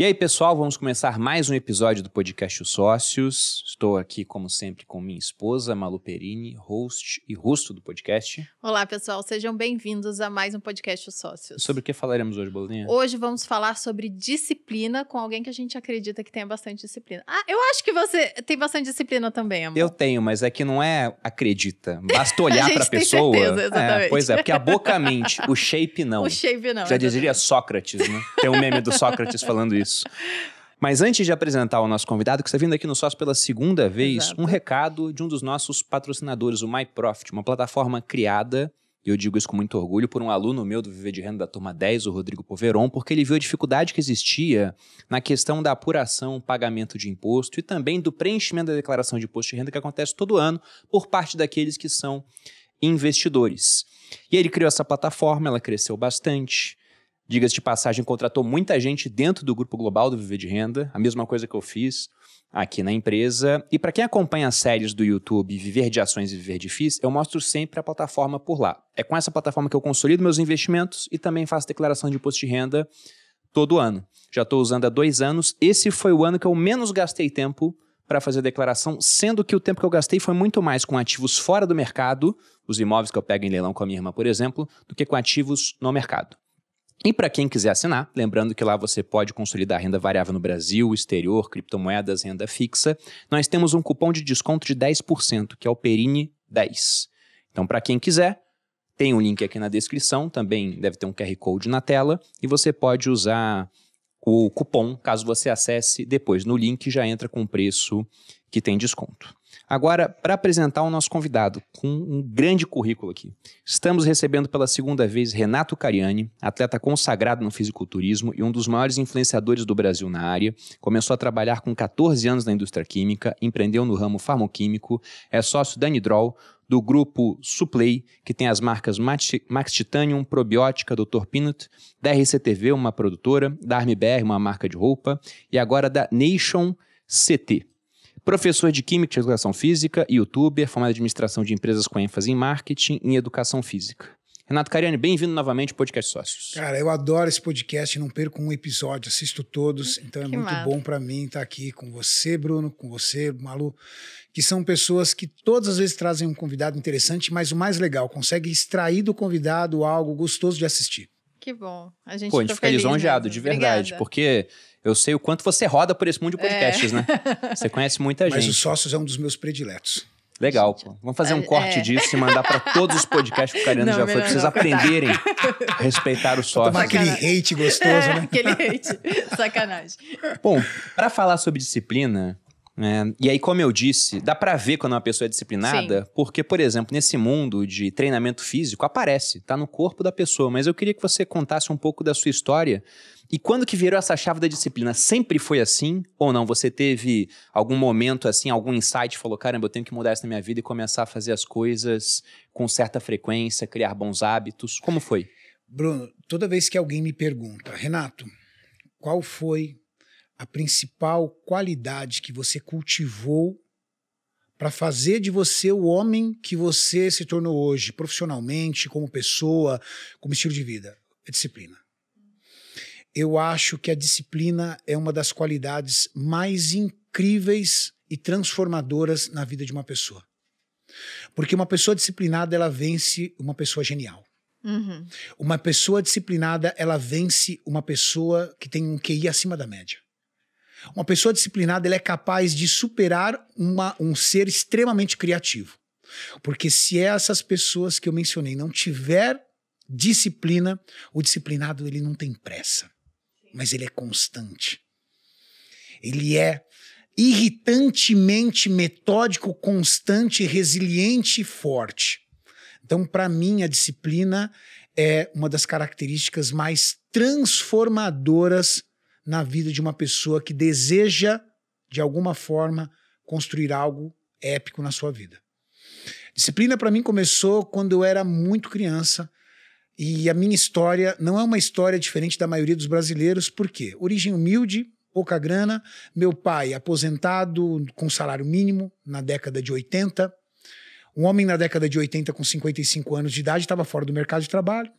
E aí, pessoal, vamos começar mais um episódio do podcast Os Sócios. Estou aqui, como sempre, com minha esposa, Malu Perini, host e rosto do podcast. Olá, pessoal, sejam bem-vindos a mais um podcast Os Sócios. Sobre o que falaremos hoje, Bolinha? Hoje vamos falar sobre disciplina com alguém que a gente acredita que tem bastante disciplina. Ah, eu acho que você tem bastante disciplina também, amor. Eu tenho, mas é que não é acredita. Basta olhar para a pessoa. Certeza, é, exatamente. É, pois é, porque a boca mente, o shape não. O shape não. Já exatamente. diria Sócrates, né? Tem um meme do Sócrates falando isso isso. Mas antes de apresentar o nosso convidado, que está vindo aqui no Sócio pela segunda vez, Exato. um recado de um dos nossos patrocinadores, o MyProfit, uma plataforma criada, e eu digo isso com muito orgulho, por um aluno meu do Viver de Renda da Turma 10, o Rodrigo Poveron, porque ele viu a dificuldade que existia na questão da apuração, pagamento de imposto e também do preenchimento da declaração de imposto de renda que acontece todo ano por parte daqueles que são investidores. E ele criou essa plataforma, ela cresceu bastante diga-se de passagem, contratou muita gente dentro do grupo global do Viver de Renda, a mesma coisa que eu fiz aqui na empresa. E para quem acompanha as séries do YouTube Viver de Ações e Viver de FIIs, eu mostro sempre a plataforma por lá. É com essa plataforma que eu consolido meus investimentos e também faço declaração de imposto de renda todo ano. Já estou usando há dois anos. Esse foi o ano que eu menos gastei tempo para fazer a declaração, sendo que o tempo que eu gastei foi muito mais com ativos fora do mercado, os imóveis que eu pego em leilão com a minha irmã, por exemplo, do que com ativos no mercado. E para quem quiser assinar, lembrando que lá você pode consolidar renda variável no Brasil, exterior, criptomoedas, renda fixa, nós temos um cupom de desconto de 10%, que é o Perini 10. Então, para quem quiser, tem um link aqui na descrição, também deve ter um QR Code na tela, e você pode usar o cupom caso você acesse depois no link já entra com o preço que tem desconto. Agora, para apresentar o nosso convidado, com um grande currículo aqui. Estamos recebendo pela segunda vez Renato Cariani, atleta consagrado no fisiculturismo e um dos maiores influenciadores do Brasil na área. Começou a trabalhar com 14 anos na indústria química, empreendeu no ramo farmoquímico, é sócio da Nidrol, do grupo Suplay, que tem as marcas Max Titanium, Probiótica, Dr. Peanut, da RCTV, uma produtora, da ArmBR, uma marca de roupa, e agora da Nation CT. Professor de Química e Educação Física, youtuber, formado em administração de empresas com ênfase em marketing e educação física. Renato Cariani, bem-vindo novamente ao Podcast Sócios. Cara, eu adoro esse podcast, não perco um episódio, assisto todos, hum, então é que muito bom para mim estar tá aqui com você, Bruno, com você, Malu, que são pessoas que todas as vezes trazem um convidado interessante, mas o mais legal, consegue extrair do convidado algo gostoso de assistir. Que bom. A gente, Pô, a gente fica feliz, lisonjeado, de verdade, Obrigada. porque eu sei o quanto você roda por esse mundo de é. podcasts, é. né? Você conhece muita gente. Mas o Sócios é um dos meus prediletos. Legal, pô. Vamos fazer um é, corte é. disso e mandar para todos os podcasts que o Cariano já foi, pra vocês aprenderem a respeitar o sócio. Tomar aquele hate gostoso, é, né? Aquele hate. Sacanagem. Bom, para falar sobre disciplina, é, e aí, como eu disse, dá para ver quando uma pessoa é disciplinada, Sim. porque, por exemplo, nesse mundo de treinamento físico, aparece, tá no corpo da pessoa. Mas eu queria que você contasse um pouco da sua história e quando que virou essa chave da disciplina? Sempre foi assim ou não? Você teve algum momento assim, algum insight, falou, caramba, eu tenho que mudar isso na minha vida e começar a fazer as coisas com certa frequência, criar bons hábitos? Como foi? Bruno, toda vez que alguém me pergunta, Renato, qual foi a principal qualidade que você cultivou para fazer de você o homem que você se tornou hoje, profissionalmente, como pessoa, como estilo de vida? É disciplina. Eu acho que a disciplina é uma das qualidades mais incríveis e transformadoras na vida de uma pessoa. Porque uma pessoa disciplinada, ela vence uma pessoa genial. Uhum. Uma pessoa disciplinada, ela vence uma pessoa que tem um QI acima da média. Uma pessoa disciplinada ela é capaz de superar uma, um ser extremamente criativo. Porque se essas pessoas que eu mencionei não tiver disciplina, o disciplinado ele não tem pressa, mas ele é constante. Ele é irritantemente metódico, constante, resiliente e forte. Então, para mim, a disciplina é uma das características mais transformadoras na vida de uma pessoa que deseja, de alguma forma, construir algo épico na sua vida. Disciplina para mim começou quando eu era muito criança e a minha história não é uma história diferente da maioria dos brasileiros, por quê? Origem humilde, pouca grana, meu pai aposentado com salário mínimo na década de 80. Um homem na década de 80 com 55 anos de idade estava fora do mercado de trabalho.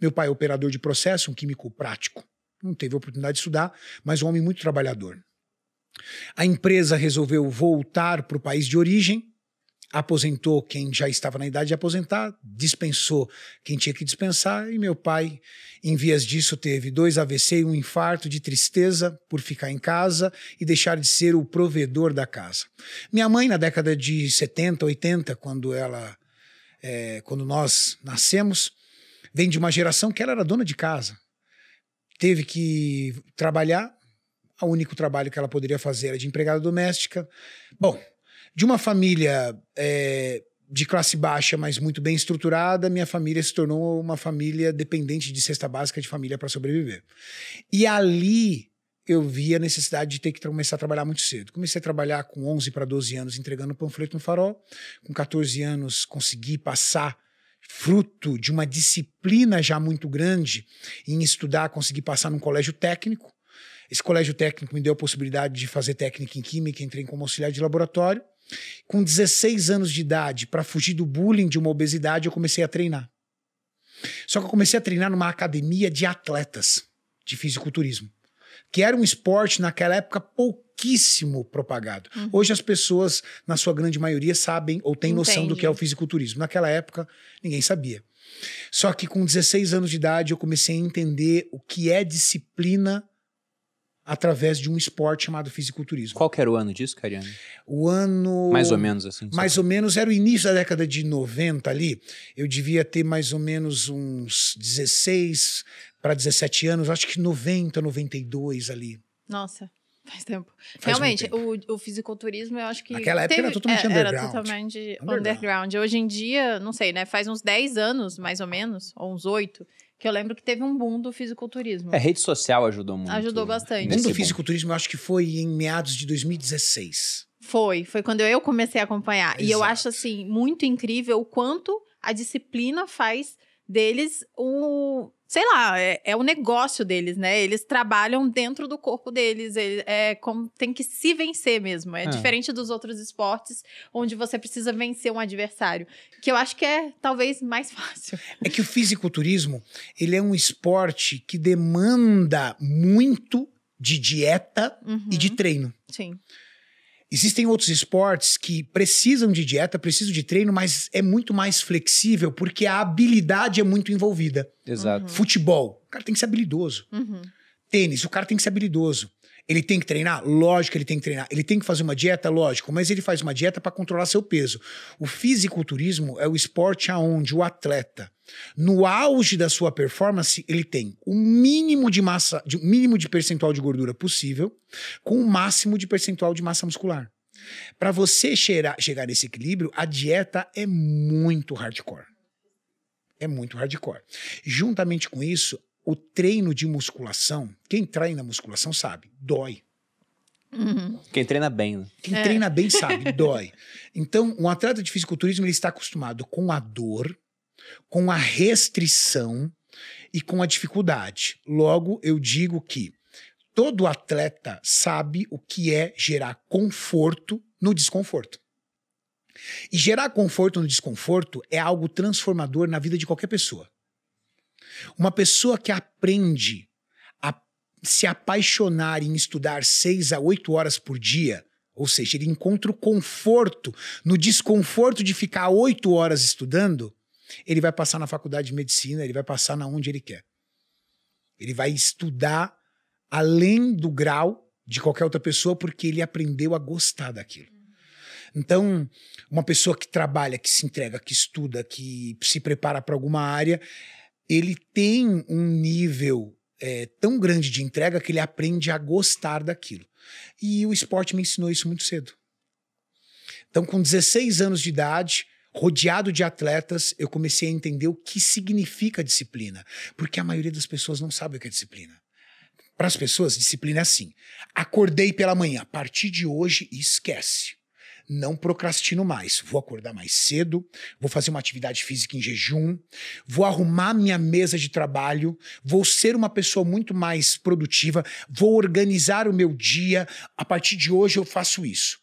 Meu pai é operador de processo, um químico prático não teve oportunidade de estudar, mas um homem muito trabalhador. A empresa resolveu voltar para o país de origem, aposentou quem já estava na idade de aposentar, dispensou quem tinha que dispensar, e meu pai, em vias disso, teve dois AVC e um infarto de tristeza por ficar em casa e deixar de ser o provedor da casa. Minha mãe, na década de 70, 80, quando ela. É, quando nós nascemos, vem de uma geração que ela era dona de casa teve que trabalhar. O único trabalho que ela poderia fazer era de empregada doméstica. Bom, de uma família é, de classe baixa, mas muito bem estruturada, minha família se tornou uma família dependente de cesta básica de família para sobreviver. E ali eu vi a necessidade de ter que começar a trabalhar muito cedo. Comecei a trabalhar com 11 para 12 anos entregando panfleto no farol. Com 14 anos consegui passar fruto de uma disciplina já muito grande em estudar, conseguir passar num colégio técnico. Esse colégio técnico me deu a possibilidade de fazer técnica em química, entrei como auxiliar de laboratório. Com 16 anos de idade, para fugir do bullying de uma obesidade, eu comecei a treinar. Só que eu comecei a treinar numa academia de atletas de fisiculturismo, que era um esporte naquela época pouco pouquíssimo propagado. Uhum. Hoje as pessoas, na sua grande maioria, sabem ou têm Entendi. noção do que é o fisiculturismo. Naquela época, ninguém sabia. Só que com 16 anos de idade eu comecei a entender o que é disciplina através de um esporte chamado fisiculturismo. Qual era o ano disso, Cariano? O ano... Mais ou menos assim. Mais ou menos, era o início da década de 90 ali. Eu devia ter mais ou menos uns 16 para 17 anos, acho que 90, 92 ali. Nossa. Faz tempo. Faz Realmente, tempo. O, o fisiculturismo, eu acho que. Naquela época teve, era totalmente é, era, underground. Era totalmente underground. underground. Hoje em dia, não sei, né? Faz uns 10 anos, mais ou menos, ou uns 8, que eu lembro que teve um boom do fisiculturismo. É, a rede social ajudou muito. Ajudou bastante. O boom do fisiculturismo, eu acho que foi em meados de 2016. Foi, foi quando eu comecei a acompanhar. Exato. E eu acho, assim, muito incrível o quanto a disciplina faz deles o sei lá, é, é o negócio deles, né? Eles trabalham dentro do corpo deles, ele, é como tem que se vencer mesmo. É, é, diferente dos outros esportes, onde você precisa vencer um adversário, que eu acho que é talvez mais fácil. É que o fisiculturismo, ele é um esporte que demanda muito de dieta uhum. e de uhum. treino. Sim. Existem outros esportes que precisam de dieta, precisam de treino, mas é muito mais flexível porque a habilidade é muito envolvida. Exato. Uhum. Futebol, o cara tem que ser habilidoso. Uhum. Tênis, o cara tem que ser habilidoso. Ele tem que treinar? Lógico que ele tem que treinar. Ele tem que fazer uma dieta? Lógico, mas ele faz uma dieta para controlar seu peso. O fisiculturismo é o esporte aonde o atleta, no auge da sua performance, ele tem o mínimo de massa, o mínimo de percentual de gordura possível, com o máximo de percentual de massa muscular. Para você cheirar, chegar nesse equilíbrio, a dieta é muito hardcore. É muito hardcore. Juntamente com isso, o treino de musculação, quem treina musculação sabe, dói. Uhum. Quem treina bem. Né? Quem é. treina bem sabe, dói. Então, um atleta de fisiculturismo ele está acostumado com a dor, com a restrição e com a dificuldade. Logo, eu digo que todo atleta sabe o que é gerar conforto no desconforto. E gerar conforto no desconforto é algo transformador na vida de qualquer pessoa. Uma pessoa que aprende a se apaixonar em estudar seis a oito horas por dia, ou seja, ele encontra o conforto no desconforto de ficar oito horas estudando, ele vai passar na faculdade de medicina, ele vai passar na onde ele quer. Ele vai estudar além do grau de qualquer outra pessoa porque ele aprendeu a gostar daquilo. Então, uma pessoa que trabalha, que se entrega, que estuda, que se prepara para alguma área, ele tem um nível é, tão grande de entrega que ele aprende a gostar daquilo. E o esporte me ensinou isso muito cedo. Então, com 16 anos de idade, rodeado de atletas, eu comecei a entender o que significa disciplina. Porque a maioria das pessoas não sabe o que é disciplina. Para as pessoas, disciplina é assim: acordei pela manhã, a partir de hoje, esquece não procrastino mais. Vou acordar mais cedo, vou fazer uma atividade física em jejum, vou arrumar minha mesa de trabalho, vou ser uma pessoa muito mais produtiva, vou organizar o meu dia. A partir de hoje eu faço isso.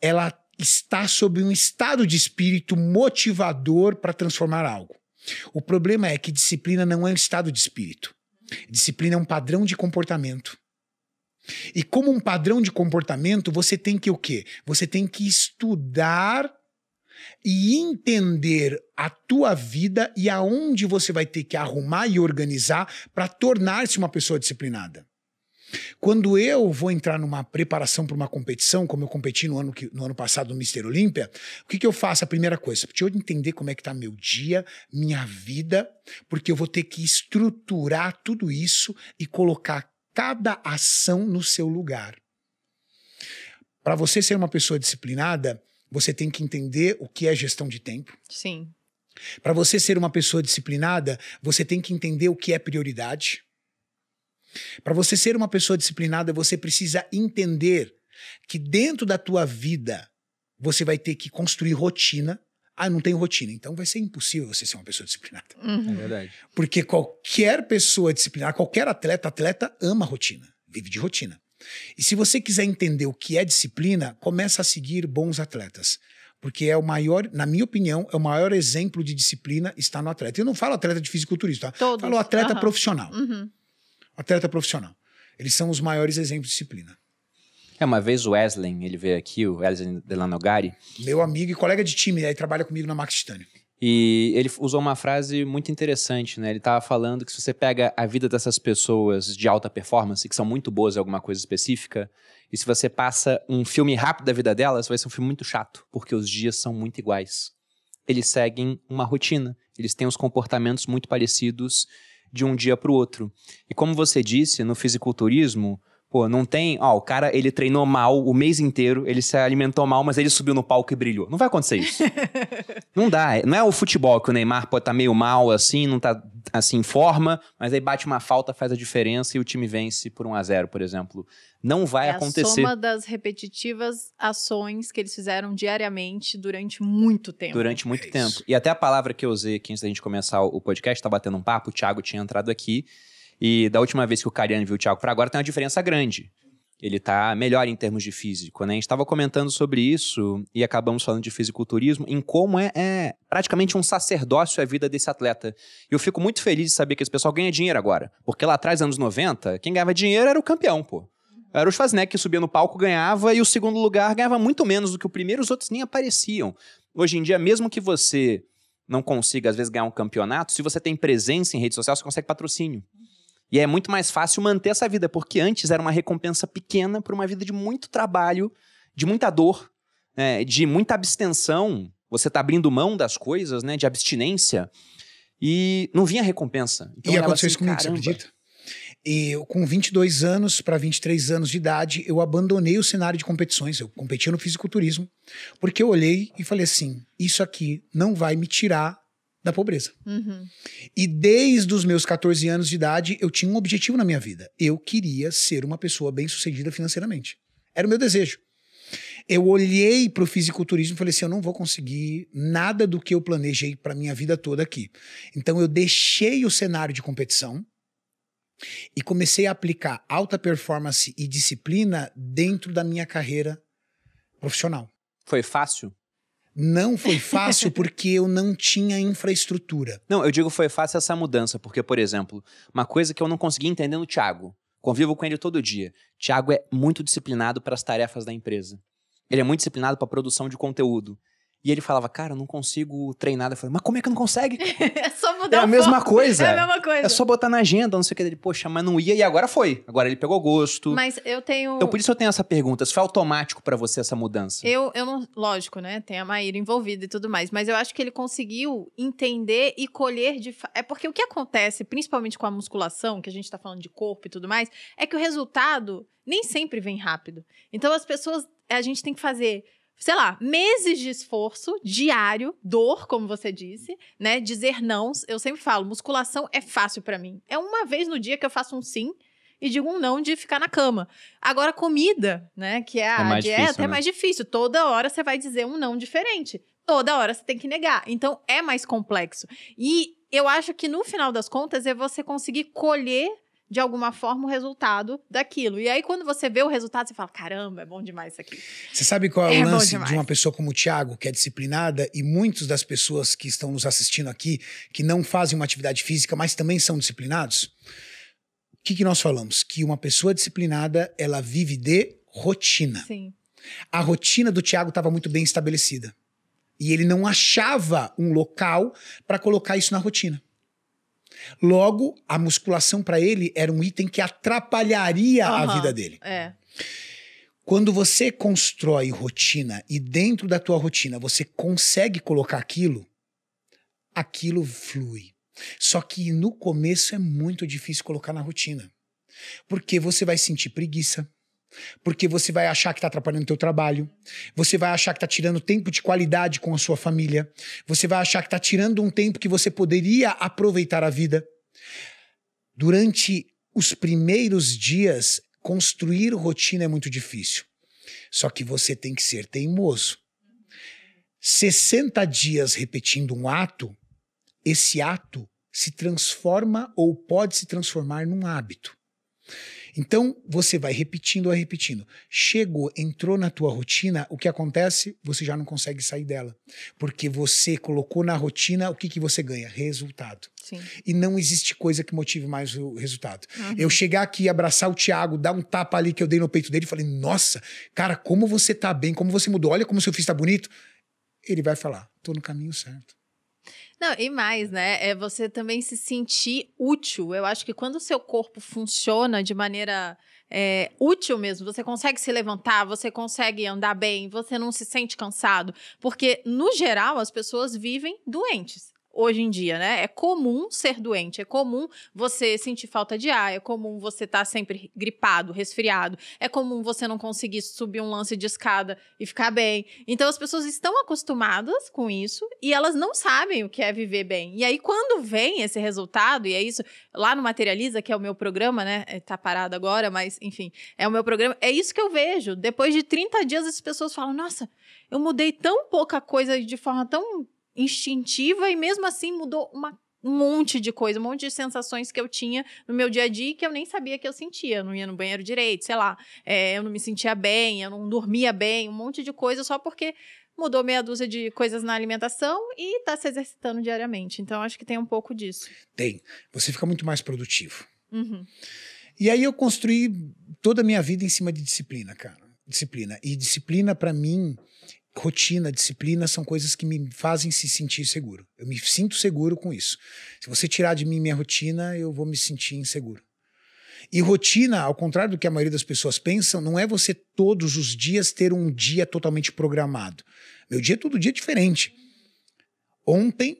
Ela está sob um estado de espírito motivador para transformar algo. O problema é que disciplina não é um estado de espírito. Disciplina é um padrão de comportamento. E como um padrão de comportamento, você tem que o quê? Você tem que estudar e entender a tua vida e aonde você vai ter que arrumar e organizar para tornar-se uma pessoa disciplinada. Quando eu vou entrar numa preparação para uma competição, como eu competi no ano, que, no ano passado no Mister Olímpia, o que, que eu faço? A primeira coisa, deixa eu entender como é que está meu dia, minha vida, porque eu vou ter que estruturar tudo isso e colocar cada ação no seu lugar. Para você ser uma pessoa disciplinada, você tem que entender o que é gestão de tempo. Sim. Para você ser uma pessoa disciplinada, você tem que entender o que é prioridade. Para você ser uma pessoa disciplinada, você precisa entender que dentro da tua vida você vai ter que construir rotina ah, não tenho rotina. Então vai ser impossível você ser uma pessoa disciplinada. Uhum. É verdade. Porque qualquer pessoa disciplinada, qualquer atleta, atleta ama rotina, vive de rotina. E se você quiser entender o que é disciplina, começa a seguir bons atletas. Porque é o maior, na minha opinião, é o maior exemplo de disciplina está no atleta. Eu não falo atleta de fisiculturista, tá? falo atleta uhum. profissional. Uhum. Atleta profissional. Eles são os maiores exemplos de disciplina. É, uma vez o Wesley, ele veio aqui, o Wesley Delanogari. Meu amigo e colega de time, aí trabalha comigo na Max Titânio. E ele usou uma frase muito interessante, né? Ele estava falando que se você pega a vida dessas pessoas de alta performance, que são muito boas em alguma coisa específica, e se você passa um filme rápido da vida delas, vai ser um filme muito chato, porque os dias são muito iguais. Eles seguem uma rotina, eles têm os comportamentos muito parecidos de um dia para o outro. E como você disse, no fisiculturismo, Pô, não tem. Ó, o cara, ele treinou mal o mês inteiro, ele se alimentou mal, mas ele subiu no palco e brilhou. Não vai acontecer isso. não dá. Não é o futebol que o Neymar, pô, tá meio mal assim, não tá assim em forma, mas aí bate uma falta, faz a diferença e o time vence por 1 a 0 por exemplo. Não vai é acontecer. É a soma das repetitivas ações que eles fizeram diariamente durante muito tempo. Durante muito é tempo. E até a palavra que eu usei aqui antes da gente começar o podcast, tá batendo um papo, o Thiago tinha entrado aqui. E da última vez que o Cariano viu o Thiago para agora tem uma diferença grande. Ele está melhor em termos de físico, né? A gente estava comentando sobre isso e acabamos falando de fisiculturismo, em como é, é, praticamente um sacerdócio a vida desse atleta. E eu fico muito feliz de saber que esse pessoal ganha dinheiro agora. Porque lá atrás, anos 90, quem ganhava dinheiro era o campeão, pô. Era o Schwarzenegger que subia no palco, ganhava, e o segundo lugar ganhava muito menos do que o primeiro, os outros nem apareciam. Hoje em dia, mesmo que você não consiga, às vezes, ganhar um campeonato, se você tem presença em rede social, você consegue patrocínio. Uhum. E é muito mais fácil manter essa vida, porque antes era uma recompensa pequena para uma vida de muito trabalho, de muita dor, né, de muita abstenção. Você está abrindo mão das coisas, né? De abstinência. E não vinha recompensa. Então, e aconteceu assim, isso comigo, caramba. você acredita? E eu, com 22 anos para 23 anos de idade, eu abandonei o cenário de competições. Eu competia no fisiculturismo, porque eu olhei e falei assim: isso aqui não vai me tirar da pobreza. Uhum. E desde os meus 14 anos de idade, eu tinha um objetivo na minha vida. Eu queria ser uma pessoa bem-sucedida financeiramente. Era o meu desejo. Eu olhei para o fisiculturismo e falei assim: eu não vou conseguir nada do que eu planejei para minha vida toda aqui. Então eu deixei o cenário de competição e comecei a aplicar alta performance e disciplina dentro da minha carreira profissional. Foi fácil? Não foi fácil porque eu não tinha infraestrutura. Não, eu digo foi fácil essa mudança, porque, por exemplo, uma coisa que eu não consegui entender no Thiago, convivo com ele todo dia. Thiago é muito disciplinado para as tarefas da empresa. Ele é muito disciplinado para a produção de conteúdo. E ele falava, cara, eu não consigo treinar. Eu falei, mas como é que não consegue? é só mudar É a mesma foco. coisa. É a mesma coisa. É só botar na agenda, não sei o que. Ele, poxa, mas não ia e agora foi. Agora ele pegou gosto. Mas eu tenho. Então por isso eu tenho essa pergunta. Se foi automático para você essa mudança? Eu, eu não. Lógico, né? Tem a Maíra envolvida e tudo mais. Mas eu acho que ele conseguiu entender e colher de. É porque o que acontece, principalmente com a musculação, que a gente tá falando de corpo e tudo mais, é que o resultado nem sempre vem rápido. Então as pessoas. A gente tem que fazer sei lá, meses de esforço diário, dor, como você disse, né? Dizer não, eu sempre falo, musculação é fácil para mim. É uma vez no dia que eu faço um sim e digo um não de ficar na cama. Agora, comida, né? Que é a é dieta, difícil, é né? mais difícil. Toda hora você vai dizer um não diferente. Toda hora você tem que negar. Então, é mais complexo. E eu acho que no final das contas é você conseguir colher de alguma forma, o resultado daquilo. E aí, quando você vê o resultado, você fala: caramba, é bom demais isso aqui. Você sabe qual é, é o lance de uma pessoa como o Thiago, que é disciplinada, e muitas das pessoas que estão nos assistindo aqui, que não fazem uma atividade física, mas também são disciplinados? O que, que nós falamos? Que uma pessoa disciplinada, ela vive de rotina. Sim. A rotina do Thiago estava muito bem estabelecida. E ele não achava um local para colocar isso na rotina. Logo, a musculação para ele era um item que atrapalharia uhum. a vida dele. É. Quando você constrói rotina e dentro da tua rotina você consegue colocar aquilo, aquilo flui. Só que no começo é muito difícil colocar na rotina. Porque você vai sentir preguiça, porque você vai achar que está atrapalhando o teu trabalho, você vai achar que está tirando tempo de qualidade com a sua família, você vai achar que está tirando um tempo que você poderia aproveitar a vida. Durante os primeiros dias, construir rotina é muito difícil. Só que você tem que ser teimoso. 60 dias repetindo um ato, esse ato se transforma ou pode se transformar num hábito. Então, você vai repetindo, vai repetindo. Chegou, entrou na tua rotina, o que acontece? Você já não consegue sair dela. Porque você colocou na rotina o que, que você ganha? Resultado. Sim. E não existe coisa que motive mais o resultado. Uhum. Eu chegar aqui, abraçar o Thiago, dar um tapa ali que eu dei no peito dele e falei: Nossa, cara, como você tá bem, como você mudou, olha como seu filho tá bonito. Ele vai falar: Tô no caminho certo. Não, e mais, né? É você também se sentir útil. Eu acho que quando o seu corpo funciona de maneira é, útil mesmo, você consegue se levantar, você consegue andar bem, você não se sente cansado. Porque, no geral, as pessoas vivem doentes hoje em dia, né? É comum ser doente, é comum você sentir falta de ar, é comum você estar tá sempre gripado, resfriado, é comum você não conseguir subir um lance de escada e ficar bem. Então as pessoas estão acostumadas com isso e elas não sabem o que é viver bem. E aí quando vem esse resultado, e é isso, lá no Materializa, que é o meu programa, né? É, tá parado agora, mas enfim, é o meu programa. É isso que eu vejo. Depois de 30 dias as pessoas falam: "Nossa, eu mudei tão pouca coisa de forma tão instintiva e mesmo assim mudou uma um monte de coisa, um monte de sensações que eu tinha no meu dia a dia que eu nem sabia que eu sentia. Eu não ia no banheiro direito, sei lá, é, eu não me sentia bem, eu não dormia bem, um monte de coisa só porque mudou meia dúzia de coisas na alimentação e está se exercitando diariamente. Então acho que tem um pouco disso. Tem. Você fica muito mais produtivo. Uhum. E aí eu construí toda a minha vida em cima de disciplina, cara. Disciplina. E disciplina para mim rotina, disciplina são coisas que me fazem se sentir seguro. Eu me sinto seguro com isso. Se você tirar de mim minha rotina, eu vou me sentir inseguro. E rotina, ao contrário do que a maioria das pessoas pensam, não é você todos os dias ter um dia totalmente programado. Meu dia é todo dia diferente. Ontem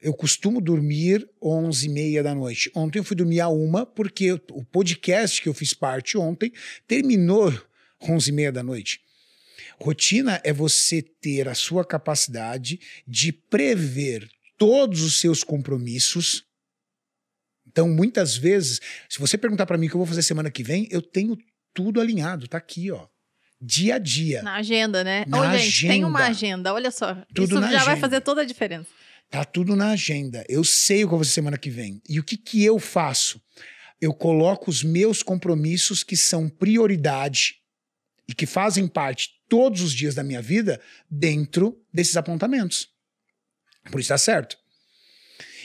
eu costumo dormir 11 e meia da noite. Ontem eu fui dormir a uma porque o podcast que eu fiz parte ontem terminou 11 e meia da noite. Rotina é você ter a sua capacidade de prever todos os seus compromissos. Então, muitas vezes, se você perguntar para mim o que eu vou fazer semana que vem, eu tenho tudo alinhado, tá aqui, ó dia a dia. Na agenda, né? Na Ô, gente, agenda. tem uma agenda, olha só. Tudo Isso já agenda. vai fazer toda a diferença. Tá tudo na agenda. Eu sei o que eu vou fazer semana que vem. E o que, que eu faço? Eu coloco os meus compromissos que são prioridade e que fazem parte todos os dias da minha vida dentro desses apontamentos. Por isso está certo.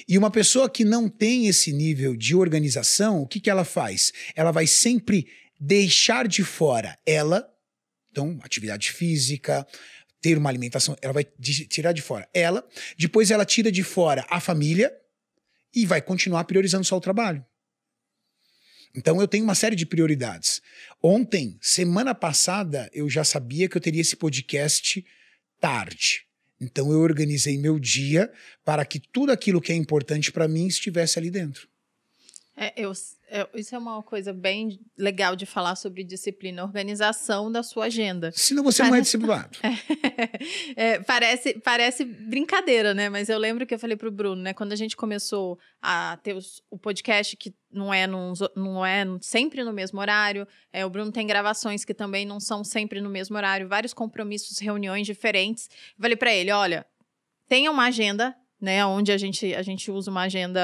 E uma pessoa que não tem esse nível de organização, o que, que ela faz? Ela vai sempre deixar de fora ela, então, atividade física, ter uma alimentação, ela vai tirar de fora ela, depois ela tira de fora a família e vai continuar priorizando só o trabalho. Então eu tenho uma série de prioridades. Ontem, semana passada, eu já sabia que eu teria esse podcast tarde. Então eu organizei meu dia para que tudo aquilo que é importante para mim estivesse ali dentro. É, eu é, isso é uma coisa bem legal de falar sobre disciplina, organização da sua agenda. Senão você parece... não é disciplinado. É, é, parece, parece brincadeira, né? Mas eu lembro que eu falei para o Bruno, né? Quando a gente começou a ter os, o podcast que não é, num, não é sempre no mesmo horário. É, o Bruno tem gravações que também não são sempre no mesmo horário, vários compromissos, reuniões diferentes. Eu falei para ele, olha, tenha uma agenda, né? Onde a gente, a gente usa uma agenda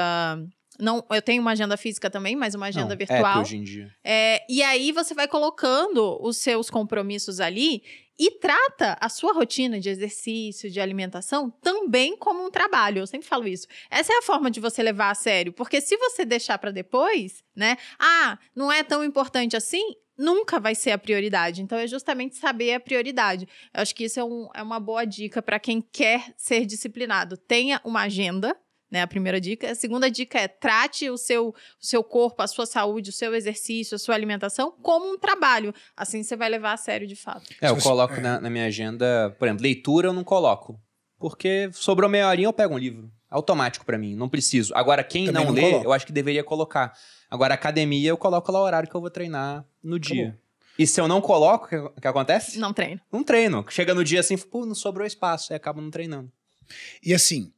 não, eu tenho uma agenda física também, mas uma agenda Não, é, virtual. É, hoje em dia. É, e aí você vai colocando os seus compromissos ali e trata a sua rotina de exercício, de alimentação, também como um trabalho. Eu sempre falo isso. Essa é a forma de você levar a sério, porque se você deixar para depois, né? Ah, não é tão importante assim. Nunca vai ser a prioridade. Então, é justamente saber a prioridade. Eu acho que isso é, um, é uma boa dica para quem quer ser disciplinado. Tenha uma agenda né? A primeira dica. A segunda dica é trate o seu, o seu corpo, a sua saúde, o seu exercício, a sua alimentação como um trabalho. Assim você vai levar a sério de fato. É, eu coloco na, na minha agenda, por exemplo, leitura eu não coloco. Porque sobrou meia horinha eu pego um livro. Automático para mim, não preciso. Agora, quem não, não lê, coloco. eu acho que deveria colocar. Agora, academia, eu coloco lá o horário que eu vou treinar no dia. Acabou. E se eu não coloco, o que, acontece? Não treino. Não treino. Chega no dia assim, pô, não sobrou espaço, e acabo não treinando. E assim,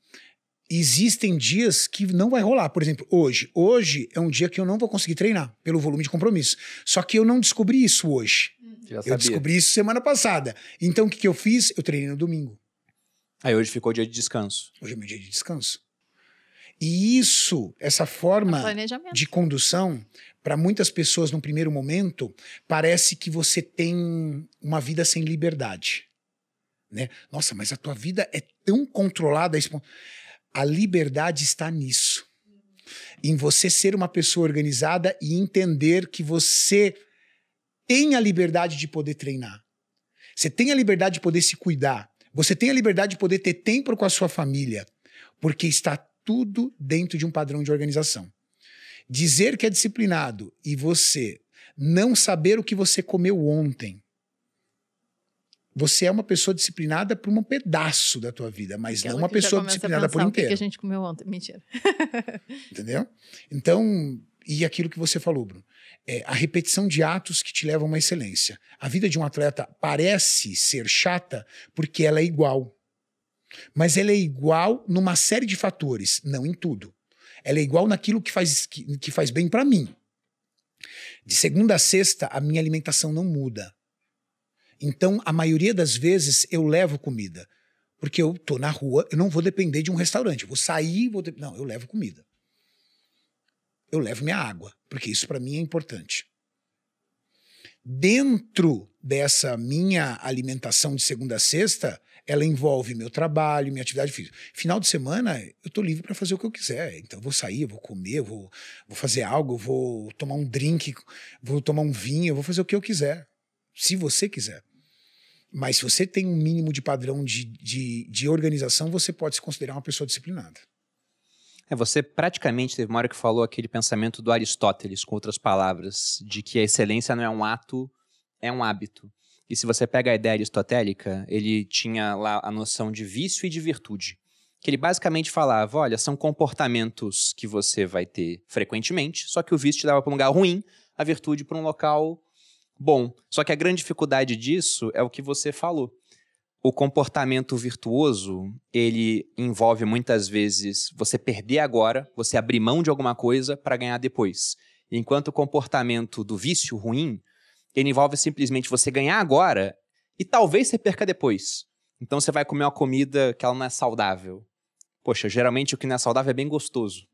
existem dias que não vai rolar. Por exemplo, hoje. Hoje é um dia que eu não vou conseguir treinar pelo volume de compromisso. Só que eu não descobri isso hoje. Hum. Eu descobri isso semana passada. Então, o que, que eu fiz? Eu treinei no domingo. Aí hoje ficou dia de descanso. Hoje é meu dia de descanso. E isso, essa forma é de condução, para muitas pessoas num primeiro momento, parece que você tem uma vida sem liberdade. Né? Nossa, mas a tua vida é tão controlada a esse a liberdade está nisso. Em você ser uma pessoa organizada e entender que você tem a liberdade de poder treinar. Você tem a liberdade de poder se cuidar. Você tem a liberdade de poder ter tempo com a sua família. Porque está tudo dentro de um padrão de organização. Dizer que é disciplinado e você não saber o que você comeu ontem você é uma pessoa disciplinada por um pedaço da tua vida, mas não uma pessoa disciplinada por inteiro. O que a gente comeu ontem? Mentira. Entendeu? Então, e aquilo que você falou, Bruno. É a repetição de atos que te levam à excelência. A vida de um atleta parece ser chata porque ela é igual. Mas ela é igual numa série de fatores, não em tudo. Ela é igual naquilo que faz, que, que faz bem para mim. De segunda a sexta, a minha alimentação não muda. Então, a maioria das vezes eu levo comida. Porque eu tô na rua, eu não vou depender de um restaurante. vou sair, vou. De... Não, eu levo comida. Eu levo minha água, porque isso para mim é importante. Dentro dessa minha alimentação de segunda a sexta, ela envolve meu trabalho, minha atividade física. Final de semana, eu tô livre para fazer o que eu quiser. Então, eu vou sair, eu vou comer, eu vou, vou fazer algo, eu vou tomar um drink, vou tomar um vinho, eu vou fazer o que eu quiser se você quiser. Mas se você tem um mínimo de padrão de, de, de organização, você pode se considerar uma pessoa disciplinada. É, você praticamente teve uma hora que falou aquele pensamento do Aristóteles, com outras palavras, de que a excelência não é um ato, é um hábito. E se você pega a ideia aristotélica, ele tinha lá a noção de vício e de virtude. Que ele basicamente falava: olha, são comportamentos que você vai ter frequentemente, só que o vício te leva para um lugar ruim, a virtude para um local bom. Só que a grande dificuldade disso é o que você falou. O comportamento virtuoso, ele envolve muitas vezes você perder agora, você abrir mão de alguma coisa para ganhar depois. Enquanto o comportamento do vício ruim, ele envolve simplesmente você ganhar agora e talvez você perca depois. Então você vai comer uma comida que ela não é saudável. Poxa, geralmente o que não é saudável é bem gostoso.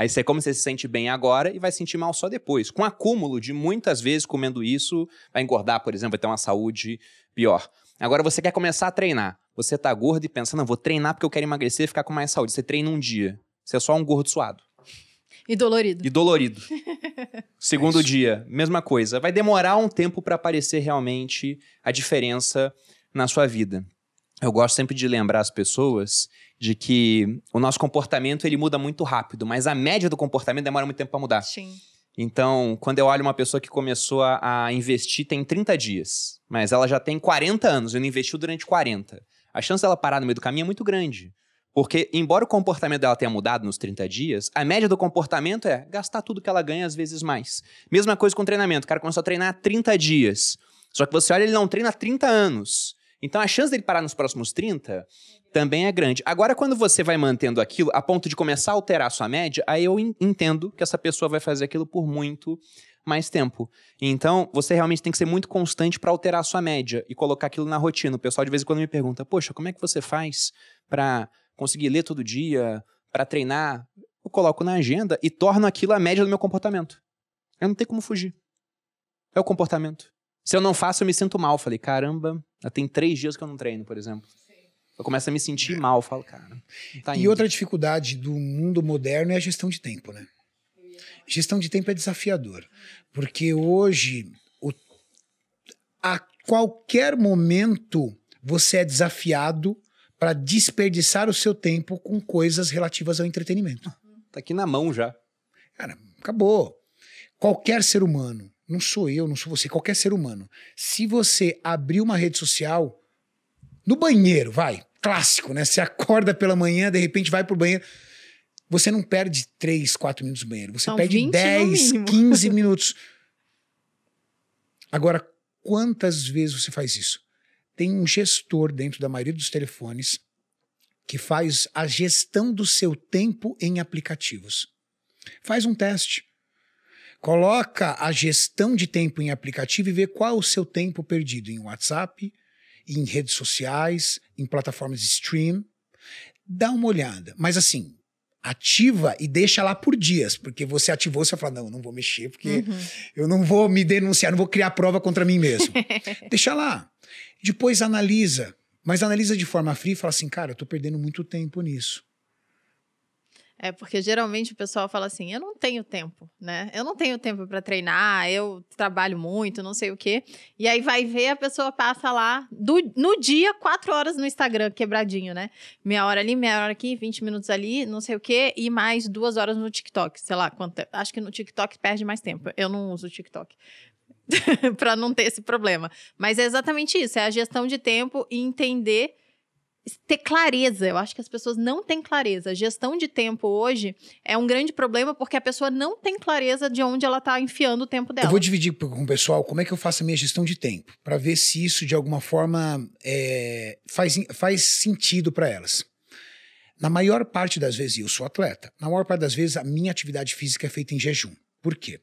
Aí você, como você se sente bem agora e vai sentir mal só depois. Com acúmulo de muitas vezes comendo isso, vai engordar, por exemplo, vai ter uma saúde pior. Agora você quer começar a treinar. Você tá gordo e pensa, não, vou treinar porque eu quero emagrecer e ficar com mais saúde. Você treina um dia. Você é só um gordo suado. E dolorido. E dolorido. Segundo é dia, mesma coisa. Vai demorar um tempo para aparecer realmente a diferença na sua vida. Eu gosto sempre de lembrar as pessoas de que o nosso comportamento ele muda muito rápido, mas a média do comportamento demora muito tempo para mudar. Sim. Então, quando eu olho uma pessoa que começou a, a, investir tem 30 dias, mas ela já tem 40 anos e não investiu durante 40, a chance dela parar no meio do caminho é muito grande. Porque, embora o comportamento dela tenha mudado nos 30 dias, a média do comportamento é gastar tudo que ela ganha, às vezes mais. Mesma coisa com treinamento. O cara começou a treinar há 30 dias. Só que você olha, ele não treina há 30 anos. Então, a chance dele parar nos próximos 30 também é grande. Agora, quando você vai mantendo aquilo a ponto de começar a alterar a sua média, aí eu entendo que essa pessoa vai fazer aquilo por muito mais tempo. Então, você realmente tem que ser muito constante para alterar a sua média e colocar aquilo na rotina. O pessoal de vez em quando me pergunta: "Poxa, como é que você faz para conseguir ler todo dia, para treinar?" Eu coloco na agenda e torno aquilo a média do meu comportamento. Eu não tenho como fugir. É o comportamento. Se eu não faço, eu me sinto mal. Falei, caramba, tem três dias que eu não treino, por exemplo. Eu começo a me sentir é. mal, falo, cara. Tá e indo. outra dificuldade do mundo moderno é a gestão de tempo, né? Gestão de tempo é desafiador, porque hoje o, a qualquer momento você é desafiado para desperdiçar o seu tempo com coisas relativas ao entretenimento. Tá aqui na mão já. Cara, acabou. Qualquer ser humano, não sou eu, não sou você, qualquer ser humano, se você abrir uma rede social no banheiro, vai, clássico, né? Você acorda pela manhã, de repente vai pro banheiro. Você não perde 3, 4 minutos no banheiro. Você São perde 10, 15 minutos. Agora, quantas vezes você faz isso? Tem um gestor dentro da maioria dos telefones que faz a gestão do seu tempo em aplicativos. Faz um teste. Coloca a gestão de tempo em aplicativo e vê qual o seu tempo perdido em WhatsApp, em redes sociais, em plataformas de stream. Dá uma olhada. Mas assim, ativa e deixa lá por dias, porque você ativou, você fala, não, não vou mexer, porque uhum. eu não vou me denunciar, não vou criar prova contra mim mesmo. deixa lá. Depois analisa, mas analisa de forma fria e fala assim, cara, eu tô perdendo muito tempo nisso. É porque geralmente o pessoal fala assim: eu não tenho tempo, né? Eu não tenho tempo para treinar, eu trabalho muito, não sei o quê. E aí vai ver, a pessoa passa lá do, no dia, quatro horas no Instagram, quebradinho, né? Meia hora ali, meia hora aqui, 20 minutos ali, não sei o quê, e mais duas horas no TikTok. Sei lá quanto. Acho que no TikTok perde mais tempo. Eu não uso o TikTok. para não ter esse problema. Mas é exatamente isso: é a gestão de tempo e entender ter clareza. Eu acho que as pessoas não têm clareza. A gestão de tempo hoje é um grande problema porque a pessoa não tem clareza de onde ela está enfiando o tempo dela. Eu vou dividir com o pessoal como é que eu faço a minha gestão de tempo para ver se isso de alguma forma é, faz, faz sentido para elas. Na maior parte das vezes, eu sou atleta, na maior parte das vezes a minha atividade física é feita em jejum. Por quê?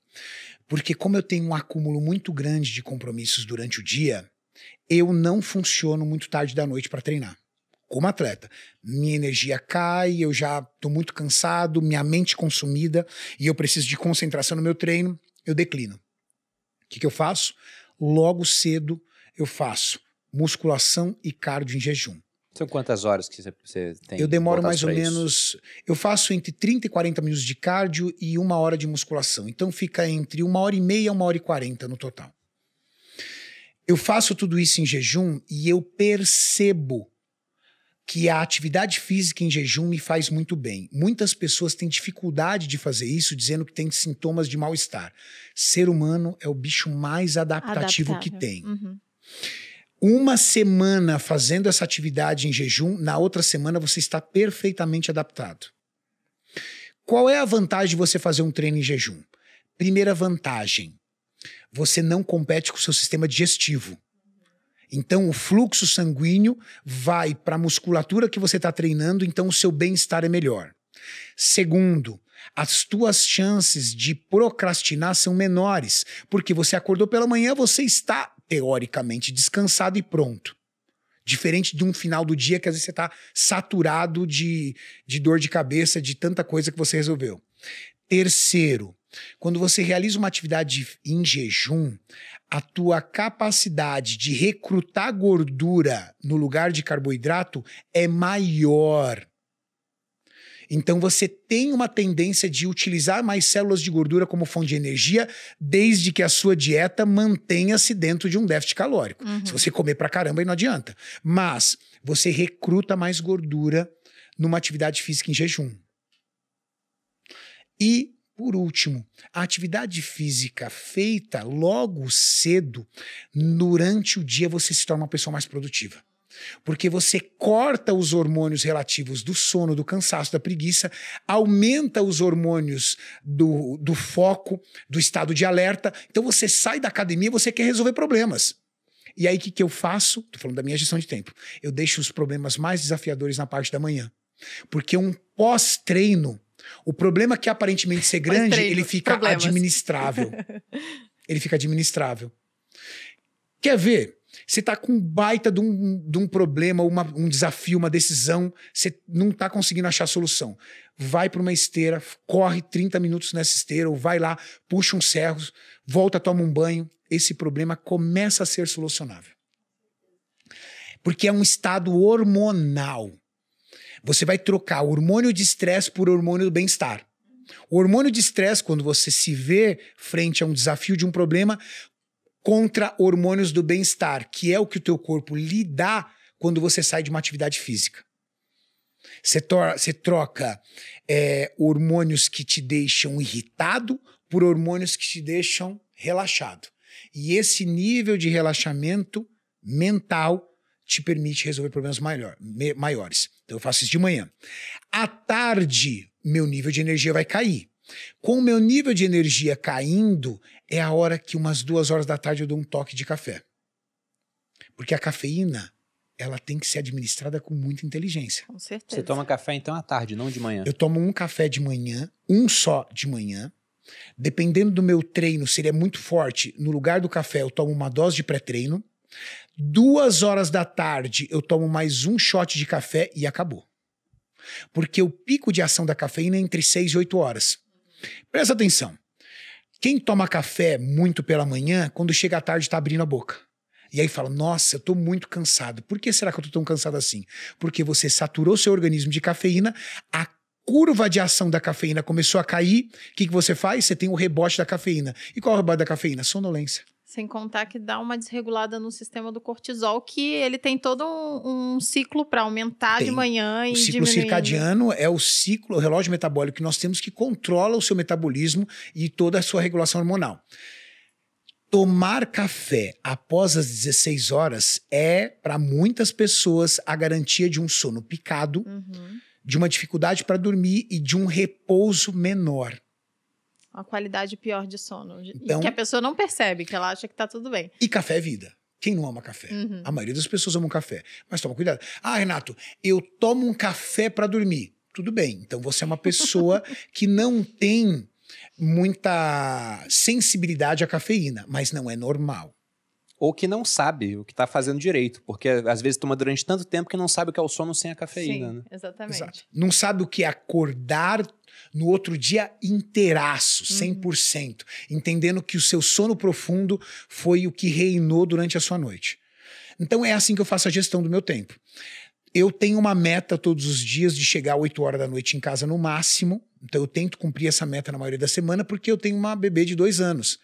Porque, como eu tenho um acúmulo muito grande de compromissos durante o dia, eu não funciono muito tarde da noite para treinar como atleta. Minha energia cai, eu já estou muito cansado, minha mente consumida e eu preciso de concentração no meu treino, eu declino. O que, que eu faço? Logo cedo eu faço musculação e cardio em jejum. São quantas horas que você tem? Eu demoro mais ou menos. Eu faço entre 30 e 40 minutos de cardio e uma hora de musculação. Então fica entre uma hora e meia e uma hora e quarenta no total. Eu faço tudo isso em jejum e eu percebo que a atividade física em jejum me faz muito bem. Muitas pessoas têm dificuldade de fazer isso, dizendo que tem sintomas de mal-estar. Ser humano é o bicho mais adaptativo Adaptável. que tem. Uhum. Uma semana fazendo essa atividade em jejum, na outra semana você está perfeitamente adaptado. Qual é a vantagem de você fazer um treino em jejum? Primeira vantagem: você não compete com o seu sistema digestivo. Então, o fluxo sanguíneo vai para a musculatura que você está treinando, então o seu bem-estar é melhor. Segundo, as tuas chances de procrastinar são menores, porque você acordou pela manhã, você está teoricamente descansado e pronto. Diferente de um final do dia que às vezes você está saturado de, de dor de cabeça, de tanta coisa que você resolveu. Terceiro, quando você realiza uma atividade em jejum, a tua capacidade de recrutar gordura no lugar de carboidrato é maior. Então você tem uma tendência de utilizar mais células de gordura como fonte de energia, desde que a sua dieta mantenha-se dentro de um déficit calórico. Uhum. Se você comer pra caramba, aí não adianta. Mas você recruta mais gordura numa atividade física em jejum. E por último, a atividade física feita logo cedo, durante o dia, você se torna uma pessoa mais produtiva. Porque você corta os hormônios relativos do sono, do cansaço, da preguiça, aumenta os hormônios do, do foco, do estado de alerta. Então você sai da academia, você quer resolver problemas. E aí o que, que eu faço? Estou falando da minha gestão de tempo. Eu deixo os problemas mais desafiadores na parte da manhã. Porque um pós-treino o problema é que aparentemente ser grande, treino, ele fica problemas. administrável. ele fica administrável. Quer ver? Você tá com um baita de um, de um problema, uma, um desafio, uma decisão, você não tá conseguindo achar solução. Vai para uma esteira, corre 30 minutos nessa esteira, ou vai lá, puxa uns cerros, volta, toma um banho. Esse problema começa a ser solucionável. Porque é um estado hormonal. Você vai trocar hormônio de estresse por hormônio do bem-estar. O hormônio de estresse, quando você se vê frente a um desafio de um problema, contra hormônios do bem-estar, que é o que o teu corpo lhe dá quando você sai de uma atividade física. Você, troca é, hormônios que te deixam irritado por hormônios que te deixam relaxado. E esse nível de relaxamento mental te permite resolver problemas maior, maiores. Então eu faço isso de manhã. À tarde, meu nível de energia vai cair. Com o meu nível de energia caindo, é a hora que umas duas horas da tarde eu dou um toque de café. Porque a cafeína, ela tem que ser administrada com muita inteligência. Com certeza. Você toma café então à tarde, não de manhã? Eu tomo um café de manhã, um só de manhã. Dependendo do meu treino, se ele é muito forte, no lugar do café eu tomo uma dose de pré-treino. Duas horas da tarde eu tomo mais um shot de café e acabou. Porque o pico de ação da cafeína é entre 6 e 8 horas. Presta atenção. Quem toma café muito pela manhã, quando chega à tarde está abrindo a boca. E aí fala: Nossa, eu estou muito cansado. Por que será que eu estou tão cansado assim? Porque você saturou seu organismo de cafeína, a curva de ação da cafeína começou a cair. O que, que você faz? Você tem o rebote da cafeína. E qual é o rebote da cafeína? Sonolência. Sem contar que dá uma desregulada no sistema do cortisol, que ele tem todo um, um ciclo para aumentar tem. de manhã e O ciclo diminuindo. circadiano é o ciclo, o relógio metabólico que nós temos que controla o seu metabolismo e toda a sua regulação hormonal. Tomar café após as 16 horas é, para muitas pessoas, a garantia de um sono picado, uhum. de uma dificuldade para dormir e de um repouso menor uma qualidade pior de sono. Então, que a pessoa não percebe, que ela acha que tá tudo bem. E café é vida. Quem não ama café? Uhum. A maioria das pessoas ama um café. Mas toma cuidado. Ah, Renato, eu tomo um café para dormir. Tudo bem. Então você é uma pessoa que não tem muita sensibilidade à cafeína, mas não é normal ou que não sabe o que está fazendo direito, porque às vezes toma durante tanto tempo que não sabe o que é o sono sem a cafeína. Sim, né? exatamente. Exato. Não sabe o que é acordar no outro dia, inteiraço, 100%, uhum. entendendo que o seu sono profundo foi o que reinou durante a sua noite. Então é assim que eu faço a gestão do meu tempo. Eu tenho uma meta todos os dias de chegar 8 horas da noite em casa no máximo. Então eu tento cumprir essa meta na maioria da semana porque eu tenho uma bebê de dois anos.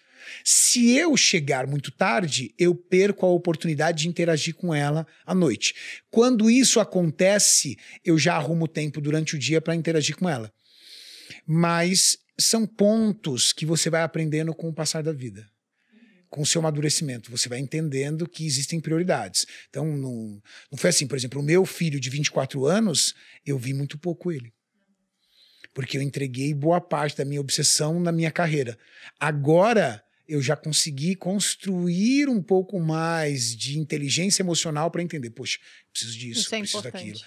Se eu chegar muito tarde, eu perco a oportunidade de interagir com ela à noite. Quando isso acontece, eu já arrumo tempo durante o dia para interagir com ela. Mas são pontos que você vai aprendendo com o passar da vida com o seu amadurecimento. Você vai entendendo que existem prioridades. Então, não, não foi assim. Por exemplo, o meu filho de 24 anos, eu vi muito pouco ele. Porque eu entreguei boa parte da minha obsessão na minha carreira. Agora, eu já consegui construir um pouco mais de inteligência emocional para entender, poxa, preciso disso, é preciso importante. daquilo.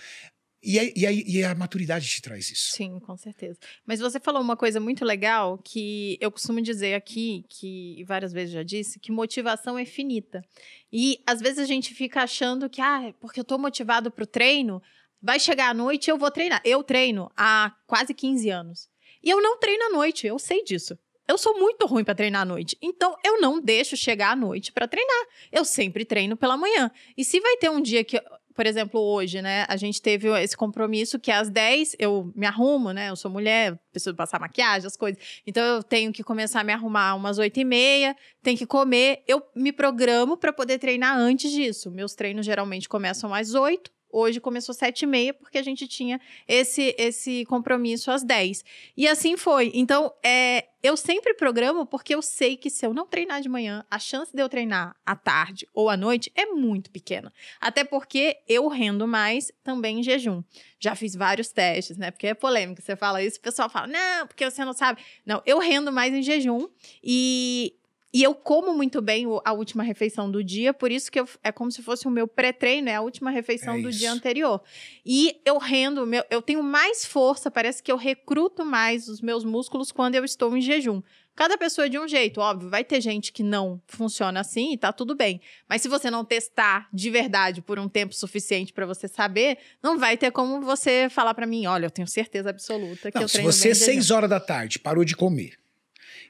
E a, e, e a, maturidade te traz isso. Sim, com certeza. Mas você falou uma coisa muito legal que eu costumo dizer aqui, que várias vezes já disse, que motivação é finita. E às vezes a gente fica achando que, ah, porque eu tô motivado pro treino, vai chegar à noite eu vou treinar. Eu treino há quase 15 anos. E eu não treino à noite, eu sei disso. Eu sou muito ruim para treinar à noite, então eu não deixo chegar à noite para treinar. Eu sempre treino pela manhã. E se vai ter um dia que por exemplo, hoje, né? A gente teve esse compromisso que às 10 eu me arrumo, né? Eu sou mulher, preciso passar maquiagem, as coisas. Então eu tenho que começar a me arrumar umas 8 e meia, tenho que comer. Eu me programo para poder treinar antes disso. Meus treinos geralmente começam às 8 Hoje começou sete e meia, porque a gente tinha esse, esse compromisso às 10. E assim foi. Então, é, eu sempre programo porque eu sei que se eu não treinar de manhã, a chance de eu treinar à tarde ou à noite é muito pequena. Até porque eu rendo mais também em jejum. Já fiz vários testes, né? Porque é polêmico. Você fala isso, o pessoal fala, não, porque você não sabe. Não, eu rendo mais em jejum e e eu como muito bem a última refeição do dia, por isso que eu, é como se fosse o meu pré-treino, é a última refeição é do dia anterior. E eu rendo, meu, eu tenho mais força, parece que eu recruto mais os meus músculos quando eu estou em jejum. Cada pessoa é de um jeito, óbvio, vai ter gente que não funciona assim e tá tudo bem. Mas se você não testar de verdade por um tempo suficiente para você saber, não vai ter como você falar para mim, olha, eu tenho certeza absoluta que não, eu treino se você bem seis horas da tarde parou de comer,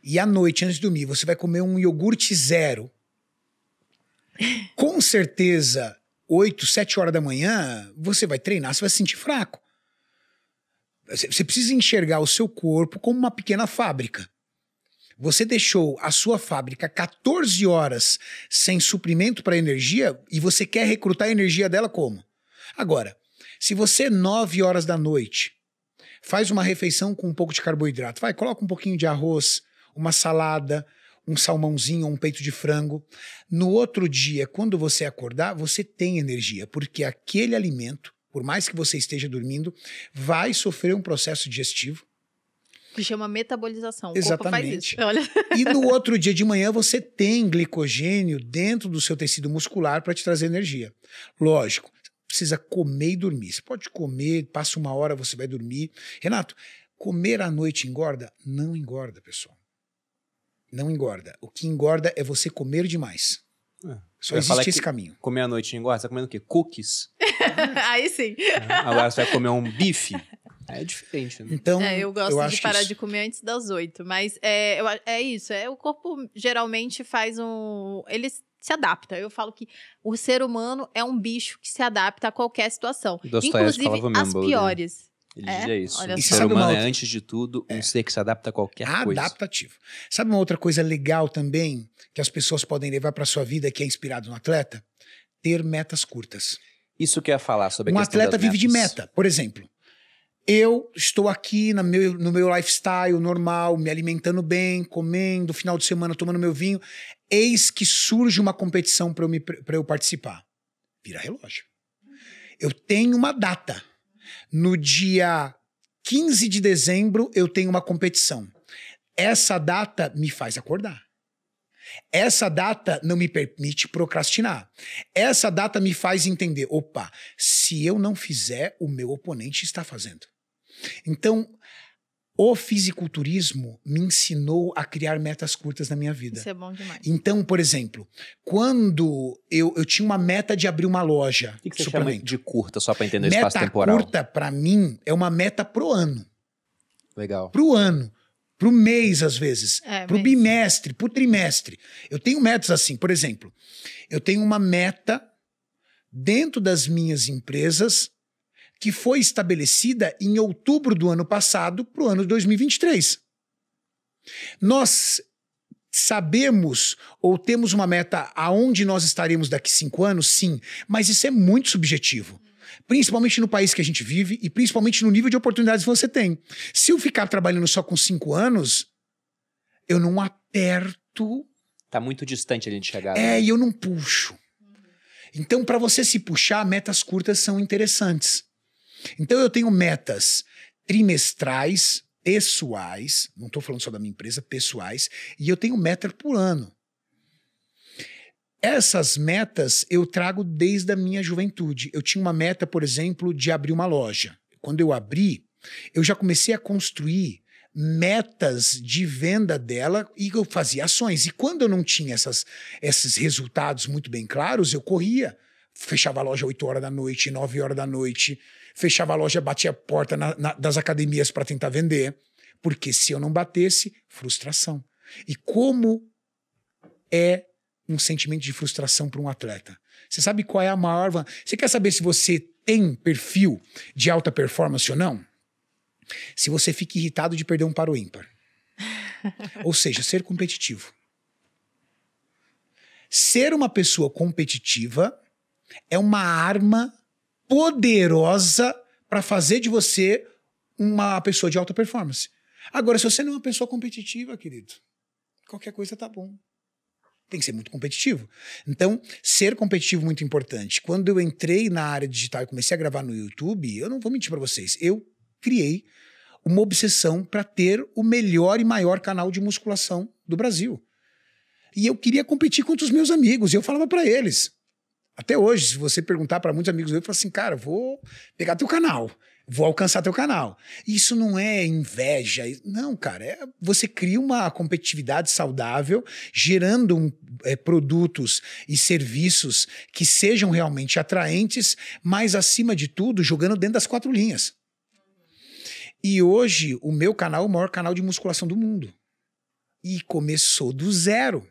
e à noite, antes de dormir, você vai comer um iogurte zero, com certeza, 8, 7 horas da manhã, você vai treinar, você vai se sentir fraco. Você precisa enxergar o seu corpo como uma pequena fábrica. Você deixou a sua fábrica 14 horas sem suprimento para energia e você quer recrutar a energia dela como? Agora, se você 9 horas da noite faz uma refeição com um pouco de carboidrato, vai, coloca um pouquinho de arroz, uma salada, um salmãozinho, um peito de frango. No outro dia, quando você acordar, você tem energia, porque aquele alimento, por mais que você esteja dormindo, vai sofrer um processo digestivo. Que chama metabolização. O Exatamente. E no outro dia de manhã você tem glicogênio dentro do seu tecido muscular para te trazer energia. Lógico, precisa comer e dormir. Você pode comer, passa uma hora, você vai dormir. Renato, comer à noite engorda? Não engorda, pessoal não engorda. O que engorda é você comer demais. É. Só existe esse caminho. Comer à noite engorda? Você tá comendo o quê? Cookies? Aí sim. É. Agora você vai comer um bife? É diferente, né? Então, é, eu gosto eu de parar isso... de comer antes das oito, mas é, eu, é isso. É, o corpo geralmente faz um. Ele se adapta. Eu falo que o ser humano é um bicho que se adapta a qualquer situação. Inclusive as né? piores. Ele é, dizia isso. O ser humano uma é, antes de tudo, um é. ser que se adapta a qualquer Adaptativo. coisa. Adaptativo. Sabe uma outra coisa legal também que as pessoas podem levar para sua vida que é inspirado no atleta? Ter metas curtas. Isso que eu ia falar sobre um a Um atleta vive de meta, por exemplo. Eu estou aqui no meu, no meu lifestyle normal, me alimentando bem, comendo, final de semana tomando meu vinho. Eis que surge uma competição para eu, eu participar. Vira relógio. Eu tenho uma data no dia 15 de dezembro eu tenho uma competição. Essa data me faz acordar. Essa data não me permite procrastinar. Essa data me faz entender: opa, se eu não fizer, o meu oponente está fazendo. Então, o fisiculturismo me ensinou a criar metas curtas na minha vida. Isso é bom demais. Então, por exemplo, quando eu, eu tinha uma meta de abrir uma loja. O que, que você chama de curta, só para entender o espaço temporal? Meta curta, para mim, é uma meta pro ano. Legal. Pro ano. Pro mês, às vezes. É, pro bimestre, pro trimestre. Eu tenho metas assim, por exemplo. Eu tenho uma meta dentro das minhas empresas que foi estabelecida em outubro do ano passado para o ano 2023. Nós sabemos ou temos uma meta aonde nós estaremos daqui cinco anos, sim, mas isso é muito subjetivo. Principalmente no país que a gente vive e principalmente no nível de oportunidades que você tem. Se eu ficar trabalhando só com cinco anos, eu não aperto. Tá muito distante a gente chegar. É, né? e eu não puxo. Então, para você se puxar, metas curtas são interessantes. Então eu tenho metas trimestrais, pessoais, não estou falando só da minha empresa, pessoais, e eu tenho meta por ano. Essas metas eu trago desde a minha juventude. Eu tinha uma meta, por exemplo, de abrir uma loja. Quando eu abri, eu já comecei a construir metas de venda dela e eu fazia ações. E quando eu não tinha essas, esses resultados muito bem claros, eu corria fechava a loja 8 horas da noite, 9 horas da noite, fechava a loja, batia a porta na, na, das academias para tentar vender, porque se eu não batesse, frustração. E como é um sentimento de frustração para um atleta? Você sabe qual é a maior. Você quer saber se você tem perfil de alta performance ou não? Se você fica irritado de perder um para o ímpar. ou seja, ser competitivo. Ser uma pessoa competitiva é uma arma poderosa para fazer de você uma pessoa de alta performance. Agora, se você não é uma pessoa competitiva, querido, qualquer coisa tá bom. Tem que ser muito competitivo. Então, ser competitivo é muito importante. Quando eu entrei na área digital e comecei a gravar no YouTube, eu não vou mentir para vocês, eu criei uma obsessão para ter o melhor e maior canal de musculação do Brasil. E eu queria competir contra os meus amigos. E eu falava para eles: até hoje, se você perguntar para muitos amigos eu falo assim, cara, vou pegar teu canal, vou alcançar teu canal. Isso não é inveja, não, cara. É, você cria uma competitividade saudável, gerando um, é, produtos e serviços que sejam realmente atraentes, mas acima de tudo, jogando dentro das quatro linhas. E hoje, o meu canal é o maior canal de musculação do mundo. E começou do zero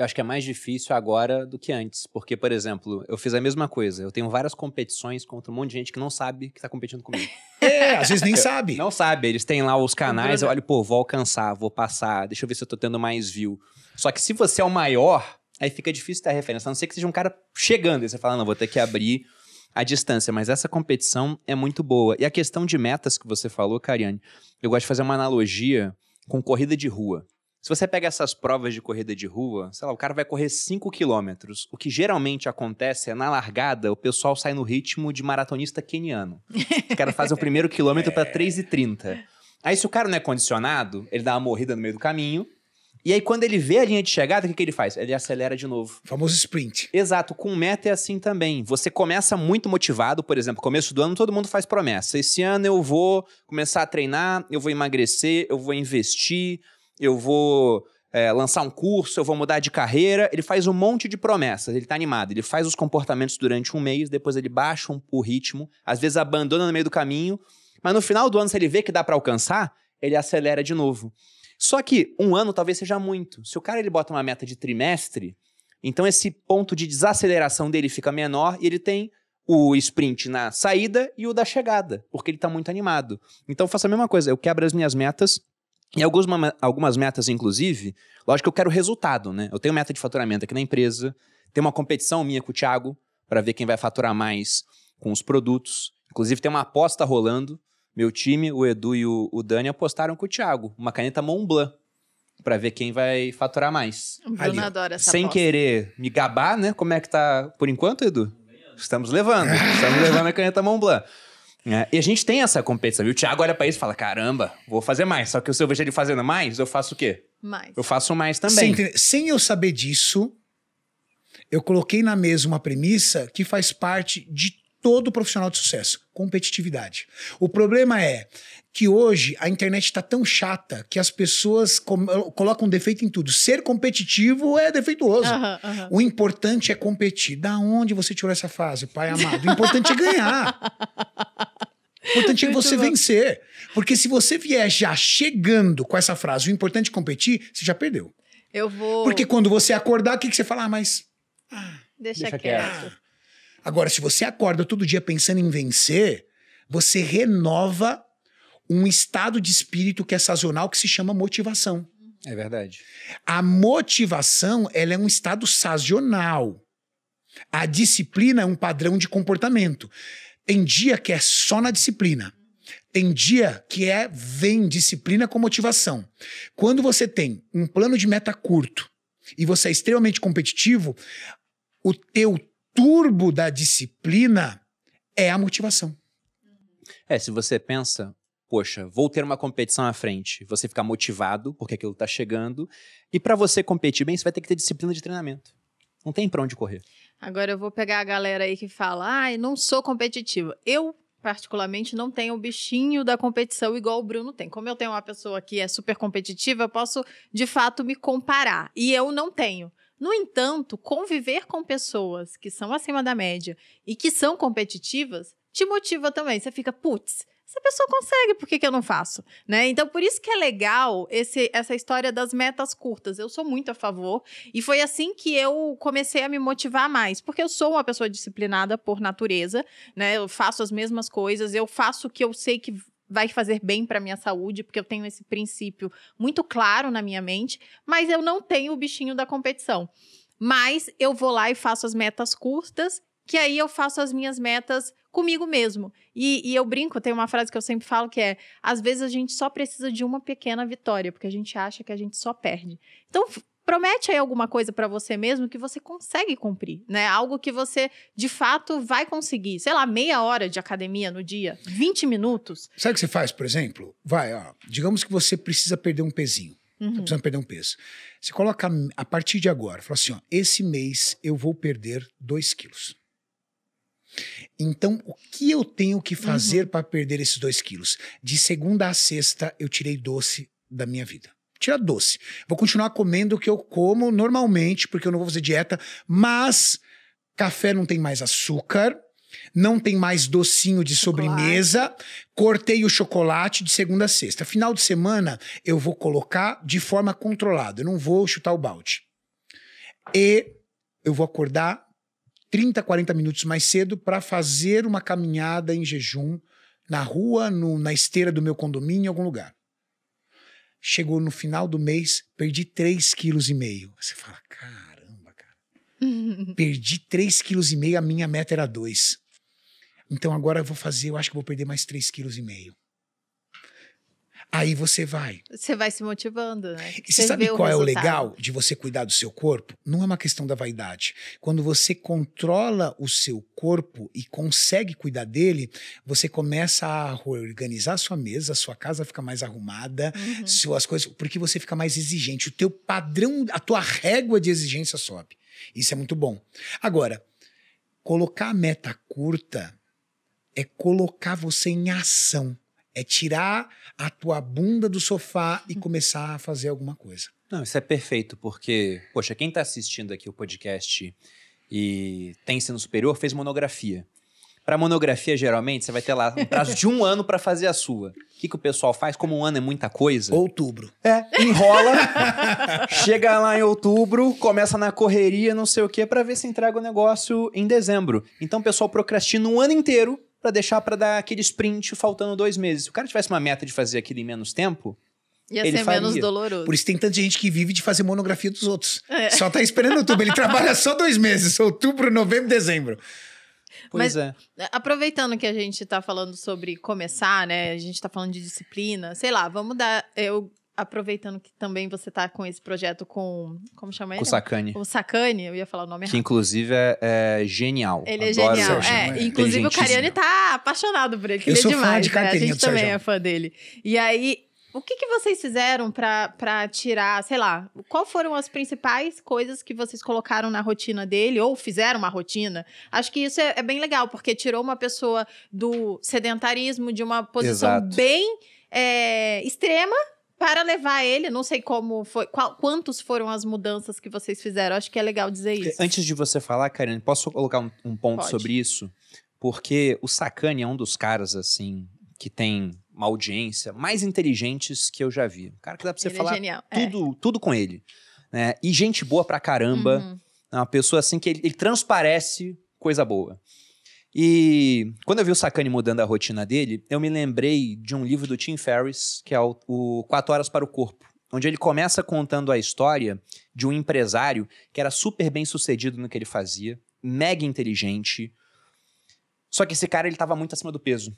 eu acho que é mais difícil agora do que antes. Porque, por exemplo, eu fiz a mesma coisa. Eu tenho várias competições contra um monte de gente que não sabe que está competindo comigo. É, às vezes nem sabe. Não sabe. Eles têm lá os canais, eu olho, pô, vou alcançar, vou passar, deixa eu ver se eu tô tendo mais view. Só que se você é o maior, aí fica difícil ter referência. A não ser que seja um cara chegando e você fala, não, vou ter que abrir a distância, mas essa competição é muito boa. E a questão de metas que você falou, Cariane, eu gosto de fazer uma analogia com corrida de rua. Se você pega essas provas de corrida de rua, sei lá, o cara vai correr 5 quilômetros. O que geralmente acontece é, na largada, o pessoal sai no ritmo de maratonista keniano. O cara faz o primeiro é. quilômetro para 3,30. Aí, se o cara não é condicionado, ele dá uma morrida no meio do caminho. E aí, quando ele vê a linha de chegada, o que, que ele faz? Ele acelera de novo. famoso sprint. Exato. Com meta é assim também. Você começa muito motivado, por exemplo, começo do ano todo mundo faz promessa. Esse ano eu vou começar a treinar, eu vou emagrecer, eu vou investir eu vou é, lançar um curso, eu vou mudar de carreira. Ele faz um monte de promessas, ele está animado. Ele faz os comportamentos durante um mês, depois ele baixa um, o ritmo, às vezes abandona no meio do caminho, mas no final do ano, se ele vê que dá para alcançar, ele acelera de novo. Só que um ano talvez seja muito. Se o cara ele bota uma meta de trimestre, então esse ponto de desaceleração dele fica menor e ele tem o sprint na saída e o da chegada, porque ele está muito animado. Então faço a mesma coisa, eu quebro as minhas metas e algumas algumas metas, inclusive, lógico que eu quero resultado, né? Eu tenho meta de faturamento aqui na empresa, tem uma competição minha com o Thiago para ver quem vai faturar mais com os produtos. Inclusive, tem uma aposta rolando. Meu time, o Edu e o, o Dani, apostaram com o Thiago, uma caneta Montblanc, para ver quem vai faturar mais. O Bruno adora essa Sem querer me gabar, né? Como é que tá por enquanto, Edu? Estamos levando. Estamos levando a caneta Montblanc. É, e a gente tem essa competição. viu? o Thiago olha pra isso e fala: caramba, vou fazer mais. Só que se eu vejo ele fazendo mais, eu faço o quê? Mais. Eu faço mais também. Sem, sem eu saber disso, eu coloquei na mesa uma premissa que faz parte de todo profissional de sucesso: competitividade. O problema é que hoje a internet está tão chata que as pessoas colocam defeito em tudo. Ser competitivo é defeituoso. Uhum, uhum. O importante é competir. Da onde você tirou essa fase, pai amado? O importante é ganhar. O importante é Muito é você bom. vencer. Porque se você vier já chegando com essa frase, o importante é competir, você já perdeu. Eu vou. Porque quando você acordar, o que, que você fala? Ah, mas. Ah, deixa, deixa quieto. Agora, se você acorda todo dia pensando em vencer, você renova um estado de espírito que é sazonal que se chama motivação. É verdade. A motivação, ela é um estado sazonal. A disciplina é um padrão de comportamento. Tem dia que é só na disciplina. Tem dia que é vem disciplina com motivação. Quando você tem um plano de meta curto e você é extremamente competitivo, o teu turbo da disciplina é a motivação. É, se você pensa, poxa, vou ter uma competição à frente, você ficar motivado porque aquilo está chegando, e para você competir bem, você vai ter que ter disciplina de treinamento. Não tem para onde correr. Agora eu vou pegar a galera aí que fala: "Ai, ah, não sou competitiva". Eu particularmente não tenho o bichinho da competição igual o Bruno tem. Como eu tenho uma pessoa que é super competitiva, eu posso de fato me comparar. E eu não tenho. No entanto, conviver com pessoas que são acima da média e que são competitivas te motiva também. Você fica, putz, essa pessoa consegue, por que, que eu não faço? Né? Então, por isso que é legal esse, essa história das metas curtas. Eu sou muito a favor. E foi assim que eu comecei a me motivar mais, porque eu sou uma pessoa disciplinada por natureza, né? Eu faço as mesmas coisas, eu faço o que eu sei que vai fazer bem para minha saúde, porque eu tenho esse princípio muito claro na minha mente, mas eu não tenho o bichinho da competição. Mas eu vou lá e faço as metas curtas, que aí eu faço as minhas metas comigo mesmo. E, e eu brinco, tem uma frase que eu sempre falo que é: às vezes a gente só precisa de uma pequena vitória, porque a gente acha que a gente só perde. Então, promete aí alguma coisa para você mesmo que você consegue cumprir, né? Algo que você de fato vai conseguir. Sei lá, meia hora de academia no dia, 20 minutos. Sabe o que você faz, por exemplo? Vai, ó, digamos que você precisa perder um pezinho. Uhum. Tá precisando perder um peso. Você coloca a partir de agora, fala assim: ó, esse mês eu vou perder 2 quilos. Então, o que eu tenho que fazer uhum. para perder esses 2 quilos? De segunda a sexta, eu tirei doce da minha vida tira doce. Vou continuar comendo o que eu como normalmente, porque eu não vou fazer dieta, mas café não tem mais açúcar, não tem mais docinho de chocolate. sobremesa. Cortei o chocolate de segunda a sexta. Final de semana eu vou colocar de forma controlada, eu não vou chutar o balde. E eu vou acordar 30, 40 minutos mais cedo para fazer uma caminhada em jejum na rua, no, na esteira do meu condomínio, em algum lugar. Chegou no final do mês, perdi 3,5 kg. Você fala, caramba, cara. perdi 3,5 kg, a minha meta era 2. Então agora eu vou fazer, eu acho que vou perder mais 3,5 kg. Aí você vai. Você vai se motivando, né? E você, sabe qual o é o legal de você cuidar do seu corpo? Não é uma questão da vaidade. Quando você controla o seu corpo e consegue cuidar dele, você começa a organizar sua mesa, sua casa fica mais arrumada, uhum. suas coisas, porque você fica mais exigente. O teu padrão, a tua régua de exigência sobe. Isso é muito bom. Agora, colocar a meta curta é colocar você em ação. É tirar a tua bunda do sofá e uhum. começar a fazer alguma coisa. Não, isso é perfeito, porque, poxa, quem está assistindo aqui o podcast e tem ensino superior fez monografia. Para monografia, geralmente, você vai ter lá um prazo de um ano para fazer a sua. O que, que o pessoal faz? Como um ano é muita coisa. Outubro. É, enrola, chega lá em outubro, começa na correria, não sei o quê, para ver se entrega o negócio em dezembro. Então o pessoal procrastina um ano inteiro para deixar para dar aquele sprint faltando dois meses. Se o cara tivesse uma meta de fazer aquilo em menos tempo, Ia ele ser faria. menos doloroso. Por isso tem tanta gente que vive de fazer monografia dos outros. É. Só tá esperando outubro. Ele trabalha só dois meses: outubro, novembro, dezembro. Pois Mas, é. é. Aproveitando que a gente tá falando sobre começar, né? A gente tá falando de disciplina, sei lá, vamos dar. Eu aproveitando que também você tá com esse projeto com. Como chama ele? Com o Sacani. O Sacani, eu ia falar o nome errado. Que inclusive é, é genial. Ele é genial. É, inclusive o Cariani tá apaixonado por ele, que eu ele é demais. De né? A gente também Sérgio. é fã dele. E aí, o que, que vocês fizeram para tirar, sei lá, qual foram as principais coisas que vocês colocaram na rotina dele ou fizeram uma rotina? Acho que isso é, é bem legal, porque tirou uma pessoa do sedentarismo, de uma posição Exato. bem é, extrema para levar ele, não sei como foi, qual, quantos foram as mudanças que vocês fizeram. Acho que é legal dizer isso. Antes de você falar, Karine, posso colocar um, um ponto Pode. sobre isso? Porque o Sakane é um dos caras, assim, que tem uma audiência mais inteligentes que eu já vi. Um cara que dá pra você ele é falar é tudo, é. tudo com ele. Né? E gente boa pra caramba. Uhum. É uma pessoa, assim, que ele, ele transparece coisa boa. E quando eu vi o Sakane mudando a rotina dele, eu me lembrei de um livro do Tim Ferriss, que é o, o Quatro Horas para o Corpo, onde ele começa contando a história de um empresário que era super bem sucedido no que ele fazia, mega inteligente. Só que esse cara ele estava muito acima do peso.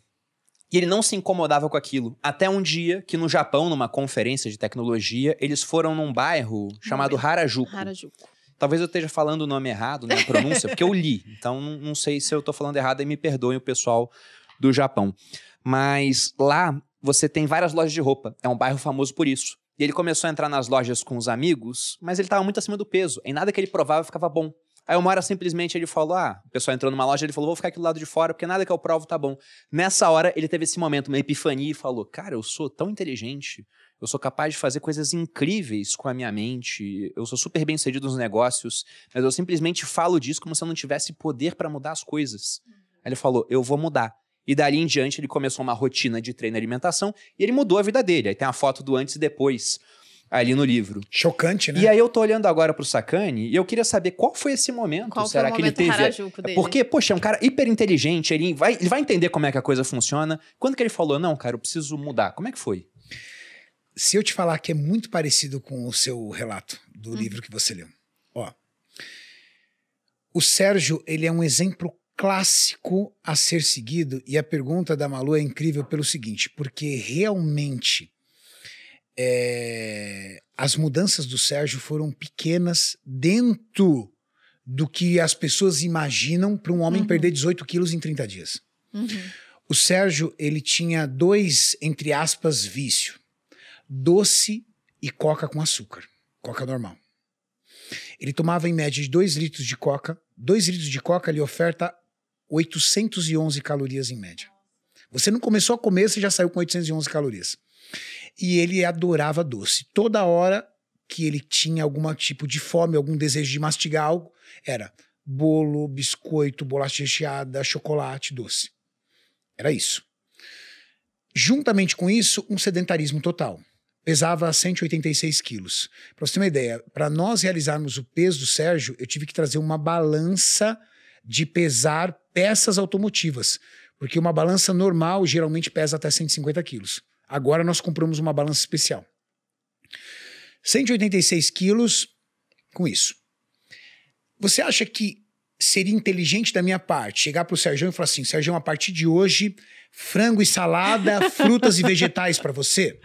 E ele não se incomodava com aquilo. Até um dia que no Japão, numa conferência de tecnologia, eles foram num bairro chamado Harajuku. Harajuku. Talvez eu esteja falando o nome errado na né, pronúncia, porque eu li. Então, não sei se eu estou falando errado e me perdoem o pessoal do Japão. Mas lá você tem várias lojas de roupa. É um bairro famoso por isso. E ele começou a entrar nas lojas com os amigos, mas ele estava muito acima do peso. Em nada que ele provava ficava bom. Aí uma hora simplesmente ele falou: Ah, o pessoal entrou numa loja, ele falou: Vou ficar aqui do lado de fora, porque nada que eu provo tá bom. Nessa hora ele teve esse momento, uma epifania e falou: Cara, eu sou tão inteligente, eu sou capaz de fazer coisas incríveis com a minha mente, eu sou super bem sucedido nos negócios, mas eu simplesmente falo disso como se eu não tivesse poder para mudar as coisas. Uhum. Aí ele falou: eu vou mudar. E dali em diante ele começou uma rotina de treino e alimentação e ele mudou a vida dele. Aí tem a foto do antes e depois ali no livro. Chocante, né? E aí eu tô olhando agora pro Sakane e eu queria saber qual foi esse momento. Qual será que ele teve? Dele. Porque, poxa, é um cara hiper inteligente, ele vai, ele vai entender como é que a coisa funciona. Quando que ele falou, não, cara, eu preciso mudar? Como é que foi? se eu te falar que é muito parecido com o seu relato do hum. livro que você leu. Ó. O Sérgio, ele é um exemplo clássico a ser seguido e a pergunta da Malu é incrível pelo seguinte, porque realmente é, as mudanças do Sérgio foram pequenas dentro do que as pessoas imaginam para um homem uhum. perder 18 quilos em 30 dias. Uhum. O Sérgio, ele tinha dois, entre aspas, vício doce e coca com açúcar, coca normal. Ele tomava em média de 2 litros de coca. 2 litros de coca lhe oferta 811 calorias em média. Você não começou a comer, você já saiu com 811 calorias. E ele adorava doce. Toda hora que ele tinha algum tipo de fome, algum desejo de mastigar algo, era bolo, biscoito, bolacha recheada, chocolate, doce. Era isso. Juntamente com isso, um sedentarismo total pesava 186 quilos. Para você ter uma ideia, para nós realizarmos o peso do Sérgio, eu tive que trazer uma balança de pesar peças automotivas, porque uma balança normal geralmente pesa até 150 quilos. Agora nós compramos uma balança especial. 186 quilos com isso. Você acha que seria inteligente da minha parte chegar para o Sérgio e falar assim: Sérgio, a partir de hoje, frango e salada, frutas e vegetais para você?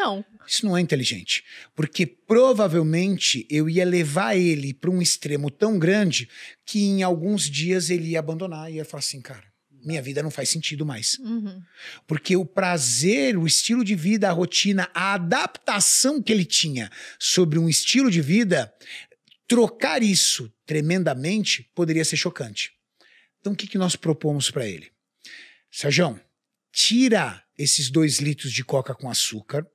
Não. Isso não é inteligente. Porque provavelmente eu ia levar ele para um extremo tão grande que em alguns dias ele ia abandonar e ia falar assim, cara, minha vida não faz sentido mais. Uhum. Porque o prazer, o estilo de vida, a rotina, a adaptação que ele tinha sobre um estilo de vida, trocar isso tremendamente poderia ser chocante. Então o que, que nós propomos para ele? Sérgio, tira esses dois litros de coca com açúcar.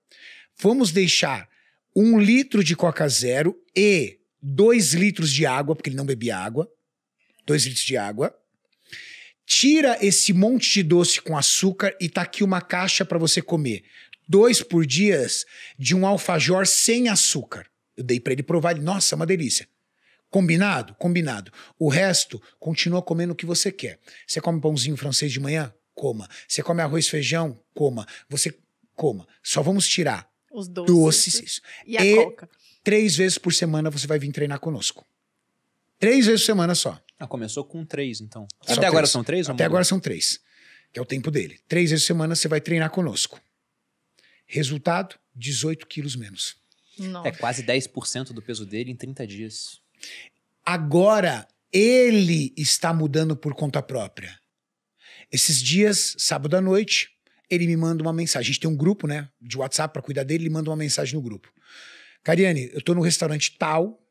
Vamos deixar um litro de coca zero e dois litros de água, porque ele não bebia água. Dois litros de água. Tira esse monte de doce com açúcar e tá aqui uma caixa para você comer. Dois por dias de um alfajor sem açúcar. Eu dei para ele provar, ele, nossa, é uma delícia. Combinado? Combinado. O resto, continua comendo o que você quer. Você come pãozinho francês de manhã? Coma. Você come arroz, feijão? Coma. Você coma. Só vamos tirar os doces, doces e a coca. Três vezes por semana você vai vir treinar conosco. Três vezes por semana só. Ah, começou com três, então. Só Até três. agora são três? Até agora são três, que é o tempo dele. Três vezes por semana você vai treinar conosco. Resultado: 18 quilos menos. Nossa. É quase 10% do peso dele em 30 dias. Agora, ele está mudando por conta própria. Esses dias, sábado à noite, ele me manda uma mensagem. A gente tem um grupo, né, de WhatsApp para cuidar dele, ele manda uma mensagem no grupo. Cariane, eu tô no restaurante tal,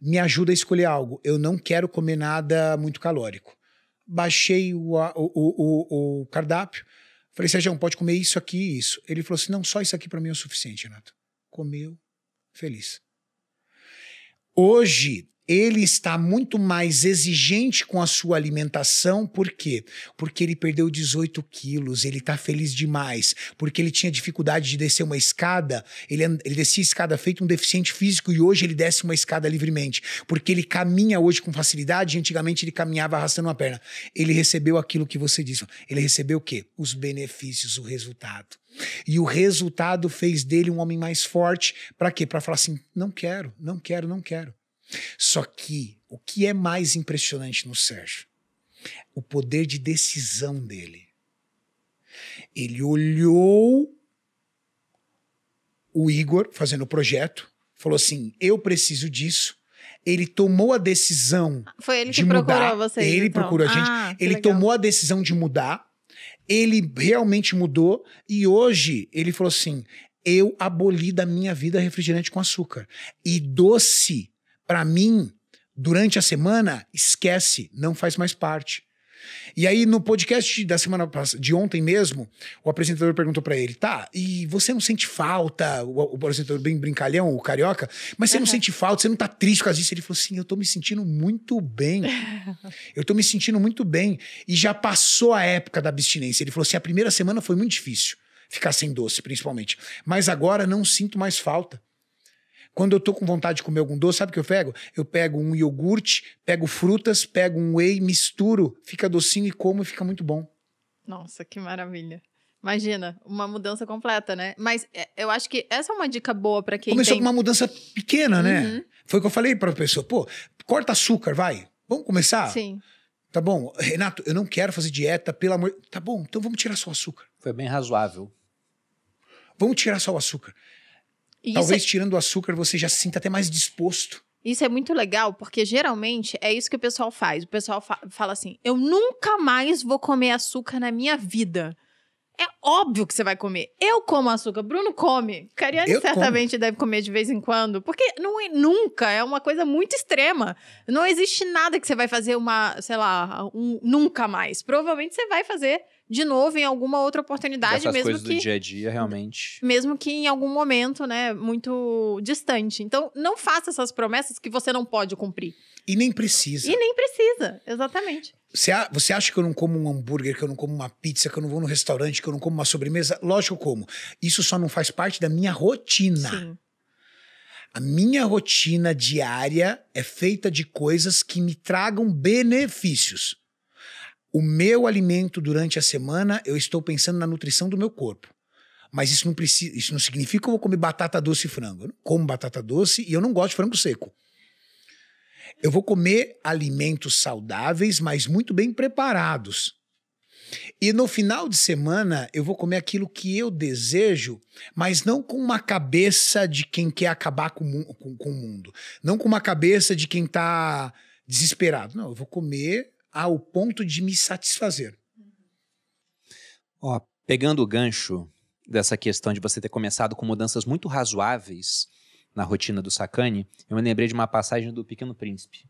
me ajuda a escolher algo. Eu não quero comer nada muito calórico. Baixei o, o, o, o cardápio, falei, Sérgio, pode comer isso aqui e isso. Ele falou assim: não, só isso aqui para mim é o suficiente, Renato. Comeu, feliz. Hoje, ele está muito mais exigente com a sua alimentação, por quê? Porque ele perdeu 18 quilos, ele está feliz demais, porque ele tinha dificuldade de descer uma escada, ele, ele descia a escada feito um deficiente físico e hoje ele desce uma escada livremente, porque ele caminha hoje com facilidade e antigamente ele caminhava arrastando uma perna. Ele recebeu aquilo que você disse, ele recebeu o quê? Os benefícios, o resultado. E o resultado fez dele um homem mais forte. Para quê? Para falar assim: não quero, não quero, não quero. Só que o que é mais impressionante no Sérgio? O poder de decisão dele. Ele olhou o Igor fazendo o projeto, falou assim: eu preciso disso. Ele tomou a decisão. Foi ele de que mudar. procurou você. Ele então. procurou a gente. Ah, ele legal. tomou a decisão de mudar. Ele realmente mudou e hoje ele falou assim: eu aboli da minha vida refrigerante com açúcar. E doce, para mim, durante a semana, esquece, não faz mais parte. E aí, no podcast da semana de ontem mesmo, o apresentador perguntou para ele: tá, e você não sente falta? O, o apresentador bem brincalhão, o carioca, mas você uhum. não sente falta, você não tá triste com as isso? Ele falou assim: eu tô me sentindo muito bem. eu tô me sentindo muito bem. E já passou a época da abstinência. Ele falou assim: a primeira semana foi muito difícil ficar sem doce, principalmente. Mas agora não sinto mais falta. Quando eu tô com vontade de comer algum doce, sabe o que eu pego? Eu pego um iogurte, pego frutas, pego um whey, misturo, fica docinho e como e fica muito bom. Nossa, que maravilha. Imagina, uma mudança completa, né? Mas é, eu acho que essa é uma dica boa para quem. Começou tem... com uma mudança pequena, né? Uhum. Foi o que eu falei para a pessoa: pô, corta açúcar, vai. Vamos começar? Sim. Tá bom, Renato, eu não quero fazer dieta, pelo amor. Tá bom, então vamos tirar só o açúcar. Foi bem razoável. Vamos tirar só o açúcar. Talvez é... tirando o açúcar você já se sinta até mais disposto. Isso é muito legal, porque geralmente é isso que o pessoal faz. O pessoal fa fala assim: eu nunca mais vou comer açúcar na minha vida. É óbvio que você vai comer. Eu como açúcar, Bruno come. Cariane eu certamente como. deve comer de vez em quando, porque não é, nunca é uma coisa muito extrema. Não existe nada que você vai fazer uma, sei lá, um, nunca mais. Provavelmente você vai fazer de novo em alguma outra oportunidade, Essas mesmo coisas que do dia a dia realmente. Mesmo que em algum momento, né, muito distante. Então, não faça essas promessas que você não pode cumprir. E nem precisa. E nem precisa, exatamente. Você, acha que eu não como um hambúrguer, que eu não como uma pizza, que eu não vou no restaurante, que eu não como uma sobremesa? Lógico como. Isso só não faz parte da minha rotina. Sim. A minha rotina diária é feita de coisas que me tragam benefícios o meu alimento durante a semana, eu estou pensando na nutrição do meu corpo. Mas isso não, precisa, isso não significa que eu vou comer batata doce e frango. Eu não como batata doce e eu não gosto de frango seco. Eu vou comer alimentos saudáveis, mas muito bem preparados. E no final de semana eu vou comer aquilo que eu desejo, mas não com uma cabeça de quem quer acabar com, com, com o mundo. Não com uma cabeça de quem está desesperado. Não, eu vou comer ao ponto de me satisfazer. Ó, pegando o gancho dessa questão de você ter começado com mudanças muito razoáveis na rotina do Sacani, eu me lembrei de uma passagem do Pequeno Príncipe,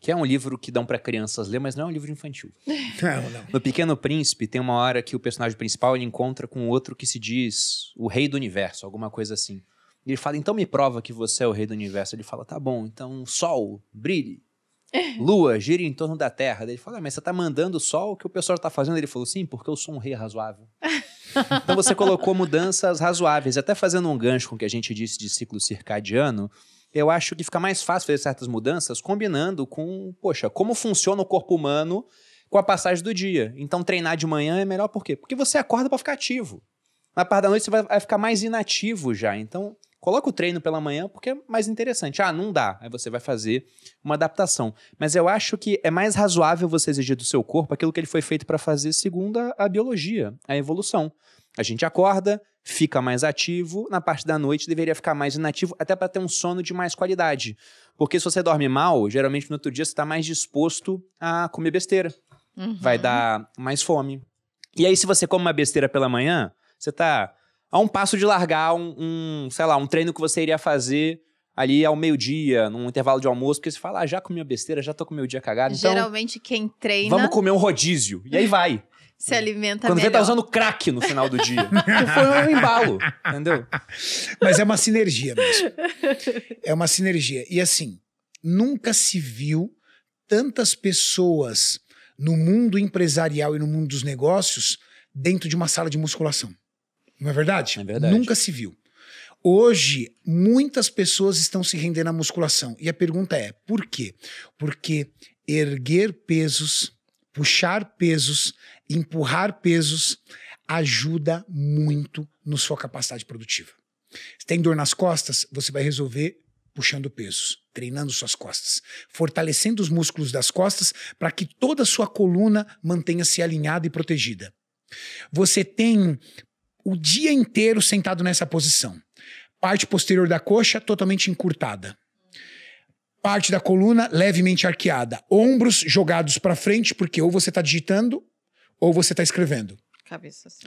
que é um livro que dão para crianças ler, mas não é um livro infantil. Não, não. No Pequeno Príncipe tem uma hora que o personagem principal ele encontra com outro que se diz o rei do universo, alguma coisa assim. Ele fala: "Então me prova que você é o rei do universo". Ele fala: "Tá bom, então sol, brilhe". Lua, gira em torno da Terra. Ele falou, ah, mas você tá mandando só o que o pessoal tá fazendo? Ele falou, sim, porque eu sou um rei razoável. então você colocou mudanças razoáveis. Até fazendo um gancho com o que a gente disse de ciclo circadiano, eu acho que fica mais fácil fazer certas mudanças combinando com, poxa, como funciona o corpo humano com a passagem do dia. Então treinar de manhã é melhor por quê? Porque você acorda para ficar ativo. Na parte da noite você vai ficar mais inativo já. Então Coloca o treino pela manhã porque é mais interessante. Ah, não dá. Aí você vai fazer uma adaptação. Mas eu acho que é mais razoável você exigir do seu corpo aquilo que ele foi feito para fazer segundo a, a biologia, a evolução. A gente acorda, fica mais ativo, na parte da noite deveria ficar mais inativo, até para ter um sono de mais qualidade. Porque se você dorme mal, geralmente no outro dia você está mais disposto a comer besteira. Uhum. Vai dar mais fome. E aí, se você come uma besteira pela manhã, você está a um passo de largar um, um, sei lá, um treino que você iria fazer ali ao meio-dia, num intervalo de almoço, porque você fala, ah, já comi a besteira, já tô com meu dia cagado. Então, Geralmente quem treina. Vamos comer um rodízio. E aí vai. Se alimenta Quando tá melhor. você tá usando crack no final do dia. que foi um embalo, entendeu? Mas é uma sinergia mesmo. É uma sinergia. E assim, nunca se viu tantas pessoas no mundo empresarial e no mundo dos negócios dentro de uma sala de musculação. Não é verdade? É verdade. Nunca se viu. Hoje, muitas pessoas estão se rendendo à musculação. E a pergunta é: por quê? Porque erguer pesos, puxar pesos, empurrar pesos ajuda muito na sua capacidade produtiva. Se tem dor nas costas, você vai resolver puxando pesos, treinando suas costas, fortalecendo os músculos das costas para que toda a sua coluna mantenha-se alinhada e protegida. Você tem o dia inteiro sentado nessa posição. Parte posterior da coxa totalmente encurtada. Parte da coluna levemente arqueada. Ombros jogados para frente, porque ou você está digitando ou você está escrevendo. Cabeça. Assim.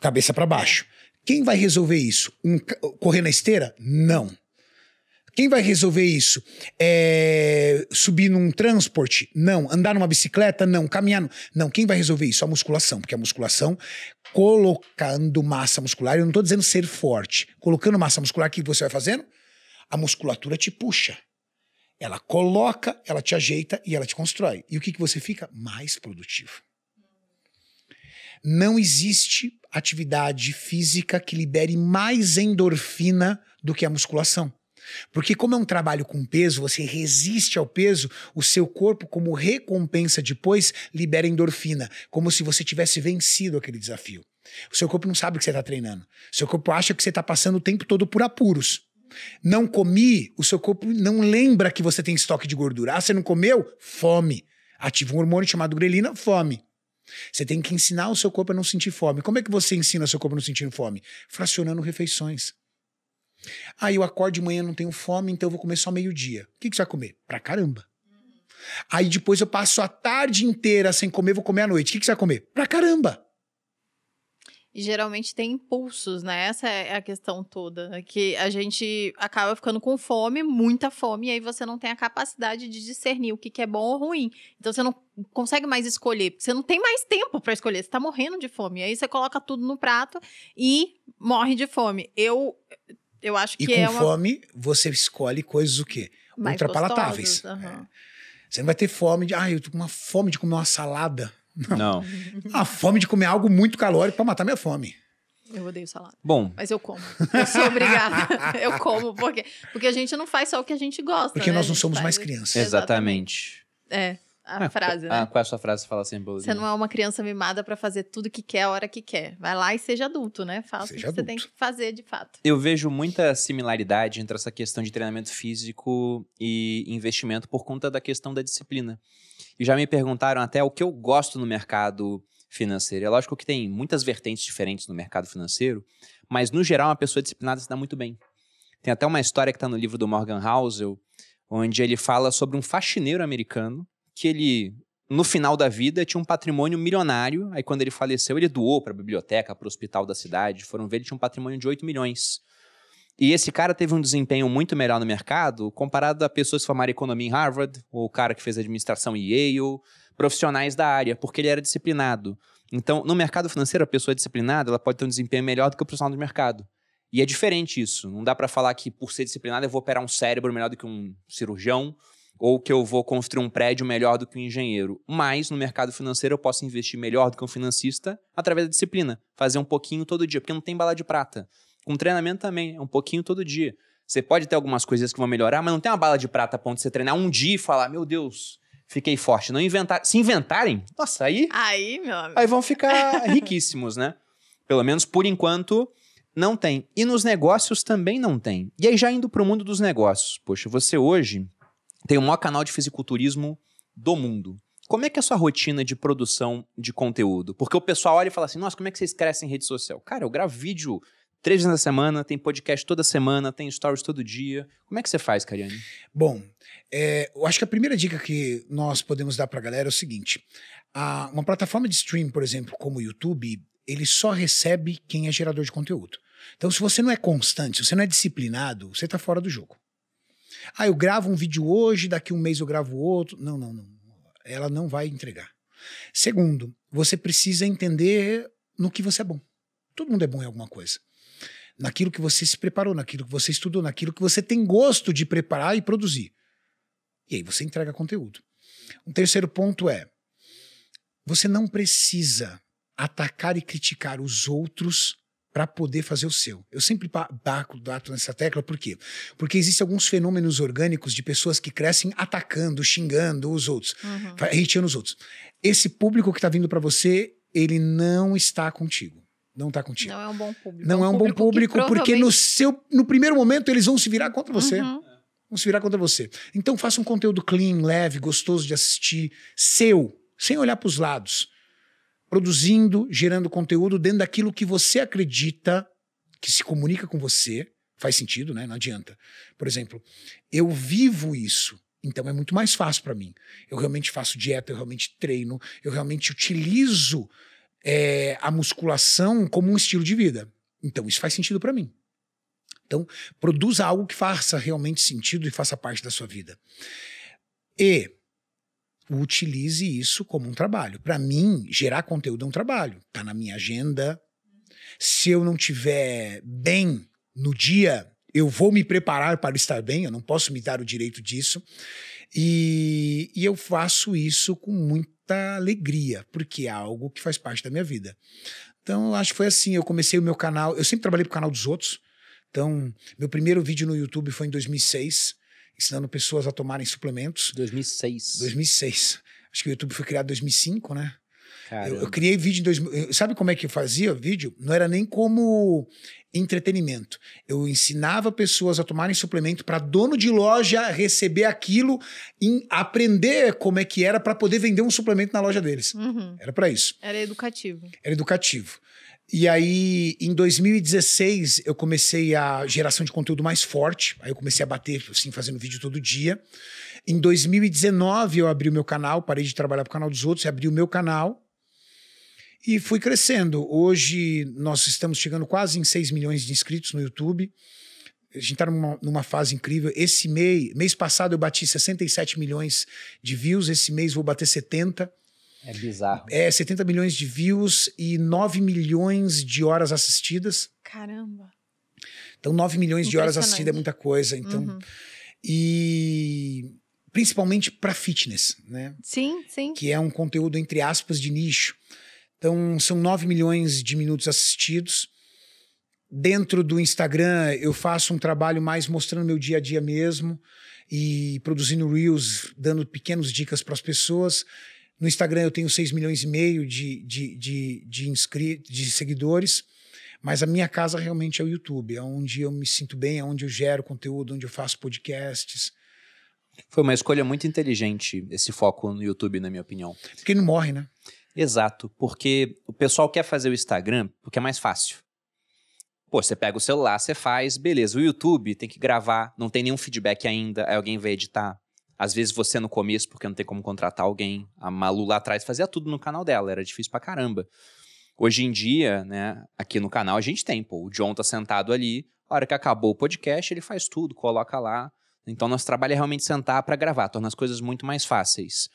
Cabeça para baixo. É. Quem vai resolver isso? Um, correr na esteira? Não. Quem vai resolver isso? É, subir num transporte? Não. Andar numa bicicleta? Não. Caminhar? Não. Quem vai resolver isso? A musculação, porque a musculação colocando massa muscular, eu não estou dizendo ser forte, colocando massa muscular, o que você vai fazendo? A musculatura te puxa. Ela coloca, ela te ajeita e ela te constrói. E o que, que você fica? Mais produtivo. Não existe atividade física que libere mais endorfina do que a musculação. Porque como é um trabalho com peso, você resiste ao peso, o seu corpo como recompensa depois libera endorfina, como se você tivesse vencido aquele desafio. O seu corpo não sabe que você está treinando. O seu corpo acha que você está passando o tempo todo por apuros. Não comi, o seu corpo não lembra que você tem estoque de gordura. Ah, você não comeu? Fome. Ativa um hormônio chamado grelina, fome. Você tem que ensinar o seu corpo a não sentir fome. Como é que você ensina o seu corpo a não sentir fome? Fracionando refeições. Aí ah, eu acordo de manhã, não tenho fome, então eu vou comer só meio-dia. O que, que você vai comer? Pra caramba. Aí depois eu passo a tarde inteira sem comer, vou comer à noite. O que, que você vai comer? Pra caramba. geralmente tem impulsos, né? Essa é a questão toda. Né? Que a gente acaba ficando com fome, muita fome, e aí você não tem a capacidade de discernir o que, que é bom ou ruim. Então você não consegue mais escolher, porque você não tem mais tempo para escolher, você tá morrendo de fome. E aí você coloca tudo no prato e morre de fome. Eu eu acho que e é fome uma... você escolhe coisas o quê? Mais Ultrapalatáveis. uhum. é. Você não vai ter fome de, ah, eu tô com uma fome de comer uma salada. Não. não. a fome de comer algo muito calórico para matar minha fome. Eu odeio salada. Bom. Mas eu como. Eu sou obrigada. eu como, porque porque a gente não faz só o que a gente gosta, Porque né? nós não somos mais crianças. Exatamente. É a é, frase, né? Qual é a sua frase fala assim, Você não é uma criança mimada para fazer tudo que quer a hora que quer. Vai lá e seja adulto, né? Faça seja o que adulto. você tem que fazer de fato. Eu vejo muita similaridade entre essa questão de treinamento físico e investimento por conta da questão da disciplina. E já me perguntaram até o que eu gosto no mercado financeiro. É lógico que tem muitas vertentes diferentes no mercado financeiro, mas no geral uma pessoa disciplinada se dá muito bem. Tem até uma história que está no livro do Morgan Housel, onde ele fala sobre um faxineiro americano que ele, no final da vida, tinha um patrimônio milionário. Aí, quando ele faleceu, ele doou para a biblioteca, para o hospital da cidade. Foram ver, ele tinha um patrimônio de 8 milhões. E esse cara teve um desempenho muito melhor no mercado comparado a pessoas que formaram economia em Harvard, ou o cara que fez administração em Yale, profissionais da área, porque ele era disciplinado. Então, no mercado financeiro, a pessoa é disciplinada ela pode ter um desempenho melhor do que o profissional do mercado. E é diferente isso. Não dá para falar que por ser disciplinado eu vou operar um cérebro melhor do que um cirurgião, ou que eu vou construir um prédio melhor do que um engenheiro. Mas no mercado financeiro eu posso investir melhor do que um financista através da disciplina, fazer um pouquinho todo dia, porque não tem bala de prata. Com treinamento também, é um pouquinho todo dia. Você pode ter algumas coisas que vão melhorar, mas não tem uma bala de prata a ponto de você treinar um dia e falar: "Meu Deus, fiquei forte". Não inventar, se inventarem, nossa, aí Aí, meu amigo. Aí vão ficar riquíssimos, né? Pelo menos por enquanto, não tem. E nos negócios também não tem. E aí já indo para o mundo dos negócios. Poxa, você hoje tem o maior canal de fisiculturismo do mundo. Como é que é a sua rotina de produção de conteúdo? Porque o pessoal olha e fala assim: nossa, como é que vocês crescem em rede social? Cara, eu gravo vídeo três vezes na semana, tem podcast toda semana, tem stories todo dia. Como é que você faz, Cariane? Bom, é, eu acho que a primeira dica que nós podemos dar para a galera é o seguinte: a, uma plataforma de stream, por exemplo, como o YouTube, ele só recebe quem é gerador de conteúdo. Então, se você não é constante, se você não é disciplinado, você está fora do jogo. Ah, eu gravo um vídeo hoje, daqui um mês eu gravo outro. Não, não, não. Ela não vai entregar. Segundo, você precisa entender no que você é bom. Todo mundo é bom em alguma coisa. Naquilo que você se preparou, naquilo que você estudou, naquilo que você tem gosto de preparar e produzir. E aí você entrega conteúdo. Um terceiro ponto é: você não precisa atacar e criticar os outros para poder fazer o seu. Eu sempre bato, bato nessa tecla, por quê? Porque existem alguns fenômenos orgânicos de pessoas que crescem atacando, xingando os outros, uhum. hateando os outros. Esse público que está vindo para você, ele não está contigo. Não está contigo. Não é um bom público. Não é um, é um público bom público, provavelmente... porque no seu no primeiro momento eles vão se virar contra você. Uhum. Vão se virar contra você. Então faça um conteúdo clean, leve, gostoso de assistir, seu, sem olhar para os lados produzindo, gerando conteúdo dentro daquilo que você acredita que se comunica com você. Faz sentido, né? Não adianta. Por exemplo, eu vivo isso. Então é muito mais fácil para mim. Eu realmente faço dieta, eu realmente treino, eu realmente utilizo é, a musculação como um estilo de vida. Então isso faz sentido para mim. Então produza algo que faça realmente sentido e faça parte da sua vida. E utilize isso como um trabalho. Para mim, gerar conteúdo é um trabalho. Tá na minha agenda. Se eu não tiver bem no dia, eu vou me preparar para estar bem, eu não posso me dar o direito disso. E, e, eu faço isso com muita alegria, porque é algo que faz parte da minha vida. Então, acho que foi assim. Eu comecei o meu canal, eu sempre trabalhei para o canal dos outros. Então, meu primeiro vídeo no YouTube foi em 2006 ensinando pessoas a tomarem suplementos. 2006. 2006. Acho que o YouTube foi criado em 2005, né? Eu, eu, criei vídeo em 2000. Sabe como é que eu fazia vídeo? Não era nem como entretenimento. Eu ensinava pessoas a tomarem suplemento para dono de loja receber aquilo e aprender como é que era para poder vender um suplemento na loja deles. Uhum. Era para isso. Era educativo. Era educativo. E aí, em 2016, eu comecei a geração de conteúdo mais forte. Aí eu comecei a bater, assim, fazendo vídeo todo dia. Em 2019, eu abri o meu canal, parei de trabalhar pro o canal dos outros, abri o meu canal e fui crescendo. Hoje, nós estamos chegando quase em 6 milhões de inscritos no YouTube. A gente está numa, numa, fase incrível. Esse mês, mês passado, eu bati 67 milhões de views. Esse mês, vou bater 70 milhões é bizarro. É 70 milhões de views e 9 milhões de horas assistidas. Caramba. Então, 9 milhões de horas assistidas é muita coisa. Então, uhum. e principalmente para fitness, né? Sim, sim. Que é um conteúdo entre aspas de nicho. Então, são 9 milhões de minutos assistidos. Dentro do Instagram, eu faço um trabalho mais mostrando meu dia a dia mesmo e produzindo reels, dando pequenas dicas para as pessoas. No Instagram eu tenho 6 milhões e meio de, de, de, de inscritos, de seguidores, mas a minha casa realmente é o YouTube, é onde eu me sinto bem, é onde eu gero conteúdo, onde eu faço podcasts. Foi uma escolha muito inteligente esse foco no YouTube, na minha opinião. Porque não morre, né? Exato, porque o pessoal quer fazer o Instagram porque é mais fácil. Pô, você pega o celular, você faz, beleza. O YouTube tem que gravar, não tem nenhum feedback ainda, aí alguém vai editar, às vezes você no começo, porque não tem como contratar alguém, a Malu lá atrás fazia tudo no canal dela, era difícil pra caramba. Hoje em dia, né, aqui no canal a gente tem, pô, o John tá sentado ali, a hora que acabou o podcast, ele faz tudo, coloca lá. Então nosso trabalho é realmente sentar para gravar, torna as coisas muito mais fáceis.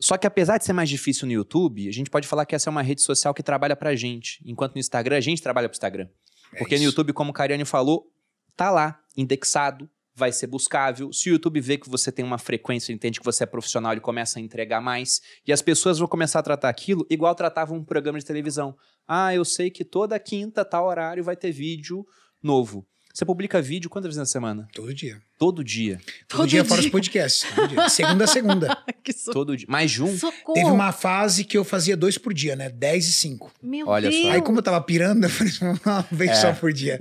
Só que apesar de ser mais difícil no YouTube, a gente pode falar que essa é uma rede social que trabalha pra gente, enquanto no Instagram a gente trabalha pro Instagram. É Porque isso. no YouTube, como o Cariani falou, tá lá, indexado, vai ser buscável. Se o YouTube vê que você tem uma frequência, entende que você é profissional, ele começa a entregar mais. E as pessoas vão começar a tratar aquilo igual tratavam um programa de televisão. Ah, eu sei que toda quinta, tal horário, vai ter vídeo novo. Você publica vídeo quantas vezes na semana? Todo dia. Todo dia. Todo, Todo dia, dia fora os podcasts. segunda a segunda. Ah, que so... Todo dia. Mais um? Socorro. Teve uma fase que eu fazia dois por dia, né? Dez e cinco. Meu Olha Deus. Só. Aí, como eu tava pirando, eu falei uma vez é. só por dia.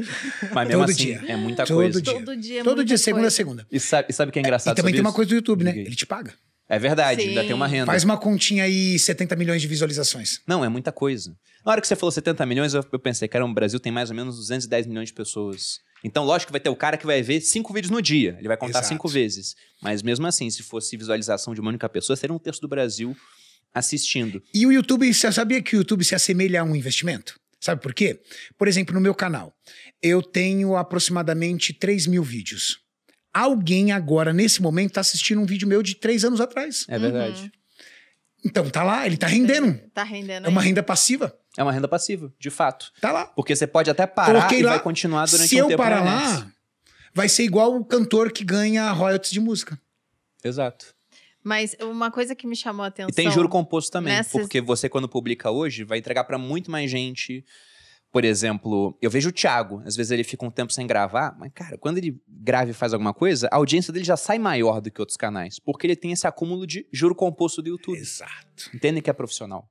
Mas mesmo Todo assim, dia. é muita Todo coisa. Dia. Todo dia. É todo dia, segunda a segunda. E sabe, e sabe o que é, é engraçado? E também tem isso? uma coisa do YouTube, né? Ele te paga. É verdade, Sim. ainda tem uma renda. Faz uma continha aí, 70 milhões de visualizações. Não, é muita coisa. Na hora que você falou 70 milhões, eu, eu pensei, cara, o Brasil tem mais ou menos 210 milhões de pessoas. Então, lógico que vai ter o cara que vai ver cinco vídeos no dia. Ele vai contar Exato. cinco vezes. Mas mesmo assim, se fosse visualização de uma única pessoa, seria um terço do Brasil assistindo. E o YouTube, você sabia que o YouTube se assemelha a um investimento? Sabe por quê? Por exemplo, no meu canal, eu tenho aproximadamente 3 mil vídeos. Alguém agora, nesse momento, está assistindo um vídeo meu de três anos atrás. É verdade. Uhum. Então tá lá, ele tá rendendo. Tá rendendo. É uma renda passiva. É uma renda passiva, de fato. Tá lá. Porque você pode até parar Coloquei e lá. vai continuar durante Se um tempo. Se eu parar lá, vai ser igual o cantor que ganha royalties de música. Exato. Mas uma coisa que me chamou a atenção. E tem juro composto também, nessas... porque você, quando publica hoje, vai entregar para muito mais gente. Por exemplo, eu vejo o Thiago, às vezes ele fica um tempo sem gravar, mas, cara, quando ele grava e faz alguma coisa, a audiência dele já sai maior do que outros canais, porque ele tem esse acúmulo de juro composto do YouTube. Exato. Entendem que é profissional.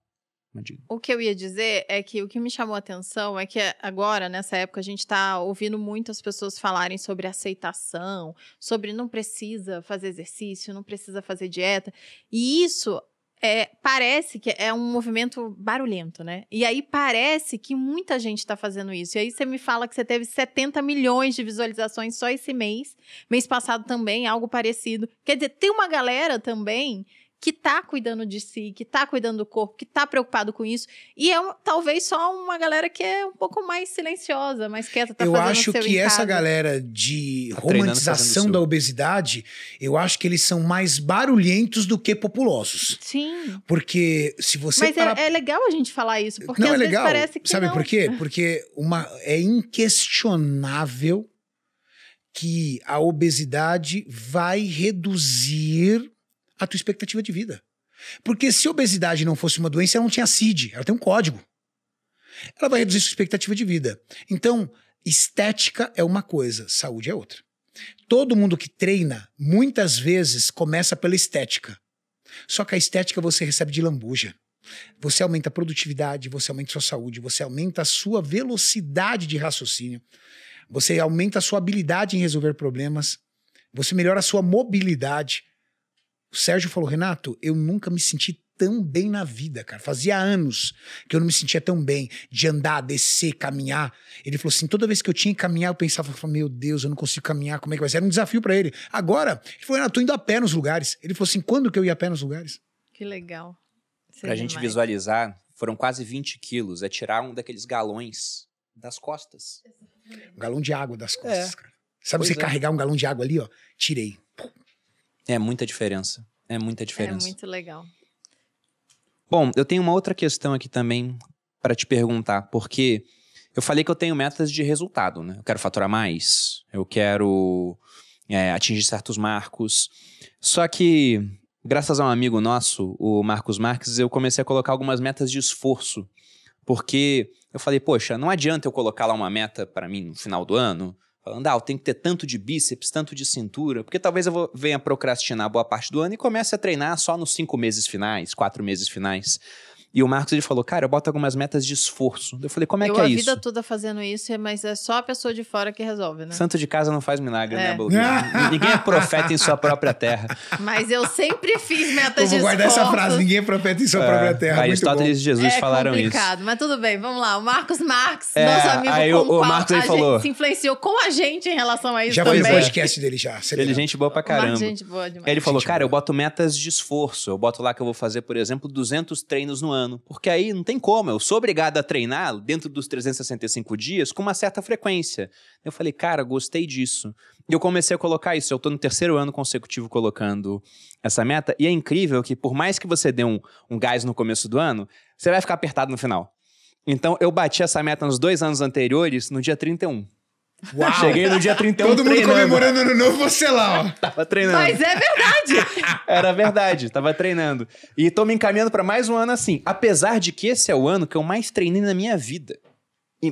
O que eu ia dizer é que o que me chamou a atenção é que agora, nessa época, a gente está ouvindo muitas pessoas falarem sobre aceitação, sobre não precisa fazer exercício, não precisa fazer dieta. E isso é, parece que é um movimento barulhento, né? E aí parece que muita gente está fazendo isso. E aí você me fala que você teve 70 milhões de visualizações só esse mês, mês passado também, algo parecido. Quer dizer, tem uma galera também que tá cuidando de si, que tá cuidando do corpo, que tá preocupado com isso. E é talvez só uma galera que é um pouco mais silenciosa, mais quieta, tá Eu acho que essa galera de tá, tá romantização da obesidade, eu acho que eles são mais barulhentos do que populosos. Sim. Porque se você Mas é, é, legal a gente falar isso, porque não, é legal. parece que Sabe não. por quê? Porque uma é inquestionável que a obesidade vai reduzir a tua expectativa de vida. Porque se obesidade não fosse uma doença, ela não tinha CID, ela tem um código. Ela vai reduzir sua expectativa de vida. Então, estética é uma coisa, saúde é outra. Todo mundo que treina, muitas vezes, começa pela estética. Só que a estética você recebe de lambuja. Você aumenta a produtividade, você aumenta a sua saúde, você aumenta a sua velocidade de raciocínio, você aumenta a sua habilidade em resolver problemas, você melhora a sua mobilidade, o Sérgio falou: Renato, eu nunca me senti tão bem na vida, cara. Fazia anos que eu não me sentia tão bem de andar, descer, caminhar. Ele falou assim: toda vez que eu tinha que caminhar, eu pensava, meu Deus, eu não consigo caminhar, como é que vai ser? Era um desafio para ele. Agora, ele falou: Renato, tô indo a pé nos lugares. Ele falou assim: quando que eu ia a pé nos lugares? Que legal. Para a gente demais. visualizar, foram quase 20 quilos. É tirar um daqueles galões das costas. Um galão de água das costas, é. cara. Sabe pois você é. carregar um galão de água ali, ó? Tirei. É muita diferença. É muita é diferença. É muito legal. Bom, eu tenho uma outra questão aqui também para te perguntar, porque eu falei que eu tenho metas de resultado, né? Eu quero faturar mais, eu quero é, atingir certos marcos. Só que, graças a um amigo nosso, o Marcos Marques, eu comecei a colocar algumas metas de esforço, porque eu falei, poxa, não adianta eu colocar lá uma meta para mim no final do ano, andar, ah, eu tenho que ter tanto de bíceps, tanto de cintura, porque talvez eu venha procrastinar boa parte do ano e comece a treinar só nos cinco meses finais, quatro meses finais. E o Marcos ele falou, cara, eu boto algumas metas de esforço. Eu falei, como é eu que é isso? Eu a vida toda fazendo isso, é, mas é só a pessoa de fora que resolve, né? Santo de casa não faz milagre, né, é. né, Bolívia? ninguém é profeta em sua própria terra. Mas eu sempre fiz metas eu de esforço. Vou guardar essa frase, ninguém é profeta em sua é, própria terra. Aristóteles e Jesus é falaram isso. É complicado, mas tudo bem, vamos lá. O Marcos Marx, é, nosso amigo aí o, o Marcos ele falou. se influenciou com a gente em relação a isso já também. Já foi o podcast dele já. Ele é gente boa pra é caramba. Marcos, gente boa demais. Ele falou, gente cara, boa. eu boto metas de esforço. Eu boto lá que eu vou fazer, por exemplo, 200 treinos no ano ano, porque aí não tem como, eu sou obrigado a treinar dentro dos 365 dias com uma certa frequência. Eu falei, cara, gostei disso. E eu comecei a colocar isso, eu tô no terceiro ano consecutivo colocando essa meta, e é incrível que por mais que você dê um, um gás no começo do ano, você vai ficar apertado no final. Então eu bati essa meta nos dois anos anteriores, no dia 31. Uau. Cheguei no dia 31 Todo mundo comemorando ano novo, você lá, ó. tava treinando. Mas é verdade. Era verdade, tava treinando. E tô me encaminhando para mais um ano assim. Apesar de que esse é o ano que eu mais treinei na minha vida.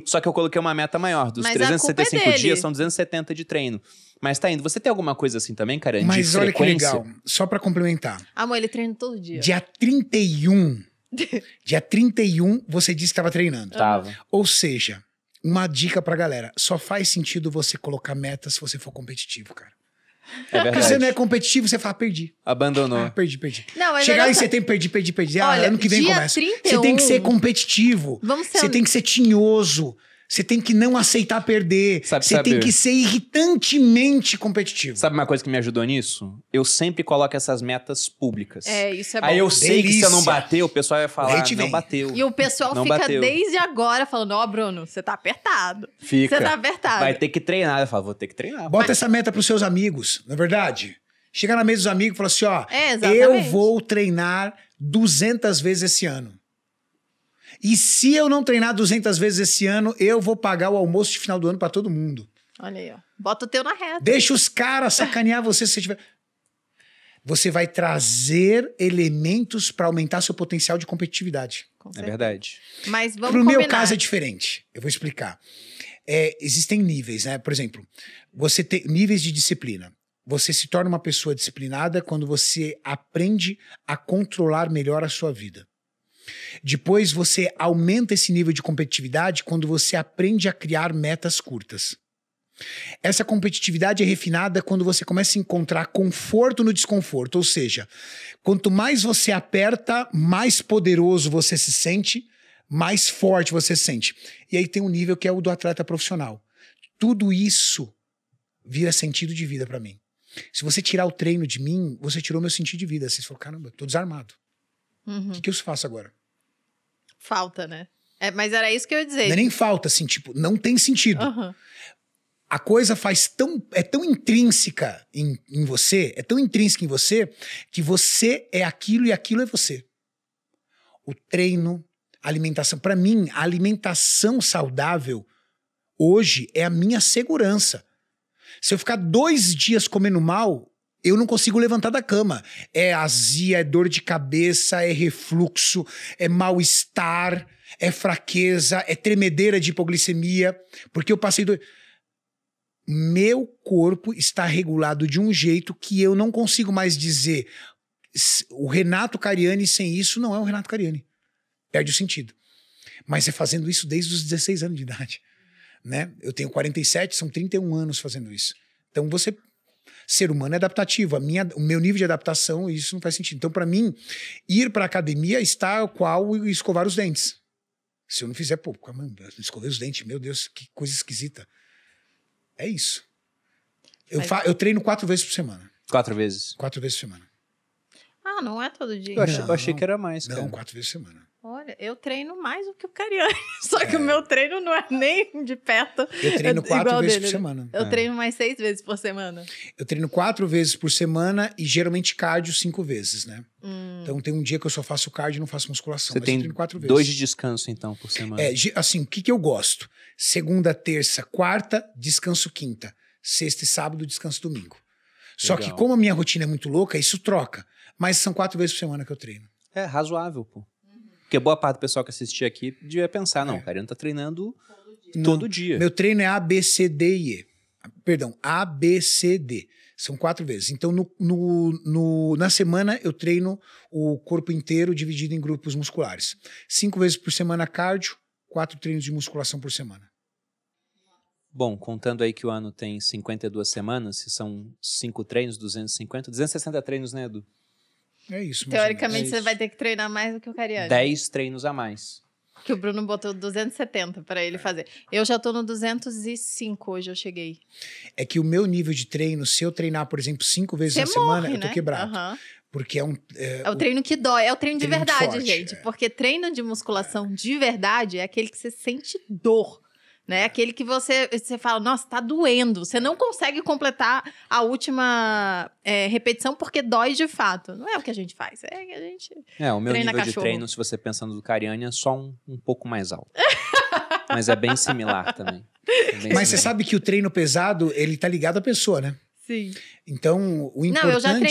só que eu coloquei uma meta maior. Dos Mas 375 é dias, são 270 de treino. Mas tá indo. Você tem alguma coisa assim também, cara? Mas olha frequência? que legal. Só para complementar. Amor, ele treina todo dia. Dia 31. dia 31, você disse que tava treinando. Tava. Ou seja uma dica pra galera: só faz sentido você colocar meta se você for competitivo, cara. É Porque você não é competitivo, você fala, perdi. Abandonou. Ah, perdi, perdi. Não, mas Chegar tá em setembro, perdi, perdi, perdi. Ah, Olha, ah, ano que vem começa. Você tem que ser competitivo. Vamos ser... Você tem que ser tinhoso. Você tem que não aceitar perder. Sabe, você sabe, tem que ser irritantemente competitivo. Sabe uma coisa que me ajudou nisso? Eu sempre coloco essas metas públicas. É, isso é bom. Aí eu Delícia. sei que se eu não bater, o pessoal vai falar, não bateu. E o pessoal não fica bateu. desde agora falando, ó, oh, Bruno, você tá apertado. Fica. Você tá apertado. Vai ter que treinar. Eu falo, vou ter que treinar. Bota Mas... essa meta pros seus amigos, na é verdade. Chega na mesa dos amigos e fala assim, ó, é, eu vou treinar 200 vezes esse ano. E se eu não treinar 200 vezes esse ano, eu vou pagar o almoço de final do ano para todo mundo. Olha aí, ó. Bota o teu na reta. Deixa os caras sacanear você se você tiver. Você vai trazer elementos para aumentar seu potencial de competitividade. é verdade. Mas vamos Pro combinar. meu caso é diferente. Eu vou explicar. É, existem níveis, né? Por exemplo, você tem níveis de disciplina. Você se torna uma pessoa disciplinada quando você aprende a controlar melhor a sua vida. Depois você aumenta esse nível de competitividade quando você aprende a criar metas curtas. Essa competitividade é refinada quando você começa a encontrar conforto no desconforto, ou seja, quanto mais você aperta, mais poderoso você se sente, mais forte você se sente. E aí tem um nível que é o do atleta profissional. Tudo isso vira sentido de vida para mim. Se você tirar o treino de mim, você tirou meu sentido de vida. Você falou, caramba, tô desarmado. O uhum. que, que eu faço agora? Falta, né? É, mas era isso que eu ia dizer. Não é nem falta, assim, tipo, não tem sentido. Uhum. A coisa faz tão. é tão intrínseca em, em você, é tão intrínseca em você, que você é aquilo e aquilo é você. O treino, a alimentação. Para mim, a alimentação saudável hoje é a minha segurança. Se eu ficar dois dias comendo mal, eu não consigo levantar da cama. É azia, é dor de cabeça, é refluxo, é mal-estar, é fraqueza, é tremedeira de hipoglicemia, porque eu passei do... Meu corpo está regulado de um jeito que eu não consigo mais dizer. O Renato Cariani sem isso não é o Renato Cariani. Perde o sentido. Mas é fazendo isso desde os 16 anos de idade. Né? Eu tenho 47, são 31 anos fazendo isso. Então você ser humano é adaptativo. A minha, o meu nível de adaptação, isso não faz sentido. Então, para mim, ir para academia está qual escovar os dentes. Se eu não fizer, pô, escovei os dentes, meu Deus, que coisa esquisita. É isso. Eu, fa, eu treino quatro vezes por semana. Quatro vezes? Quatro vezes por semana. Ah, não é todo dia. Eu achei, eu então. achei que era mais. Não, cara. quatro vezes por semana. Olha, eu treino mais do que o Cariani, só que é. o meu treino não é nem de perto. Eu treino quatro vezes dele. por semana. Eu é. treino mais seis vezes por semana. Eu treino quatro vezes por semana e geralmente cardio cinco vezes, né? Hum. Então tem um dia que eu só faço cardio e não faço musculação. Você tem quatro vezes. dois de descanso então por semana? É, assim, o que, que eu gosto? Segunda, terça, quarta, descanso quinta. Sexta e sábado, descanso domingo. Só Legal. que como a minha rotina é muito louca, isso troca. Mas são quatro vezes por semana que eu treino. É razoável, pô. Porque boa parte do pessoal que assistia aqui devia pensar, não, é. ele não tá treinando todo, todo dia. Meu treino é A, B, C, D e E. Perdão, A, B, C, D. São quatro vezes. Então, no, no, no, na semana, eu treino o corpo inteiro dividido em grupos musculares. Cinco vezes por semana cardio, quatro treinos de musculação por semana. Bom, contando aí que o ano tem 52 semanas, se são cinco treinos, 250, 260 treinos, né, Edu? É isso. Teoricamente, é você vai ter que treinar mais do que o Cariani. 10 treinos a mais. Que o Bruno botou 270 para ele é. fazer. Eu já tô no 205 hoje, eu cheguei. É que o meu nível de treino, se eu treinar, por exemplo, cinco vezes você na semana, eu tô né? quebrado. Uhum. Porque é um. É, é o treino que dói, é o treino, treino de verdade, forte, gente. É. Porque treino de musculação de verdade é aquele que você sente dor né? Aquele que você, você fala, nossa, tá doendo. Você não consegue completar a última é, repetição porque dói de fato. Não é o que a gente faz, é que a gente. É, o meu treina nível cachorro. de treino, se você pensando do Cariani, é só um, um pouco mais alto. Mas é bem similar também. É bem Mas similar. você sabe que o treino pesado, ele tá ligado à pessoa, né? Sim. Então, o importante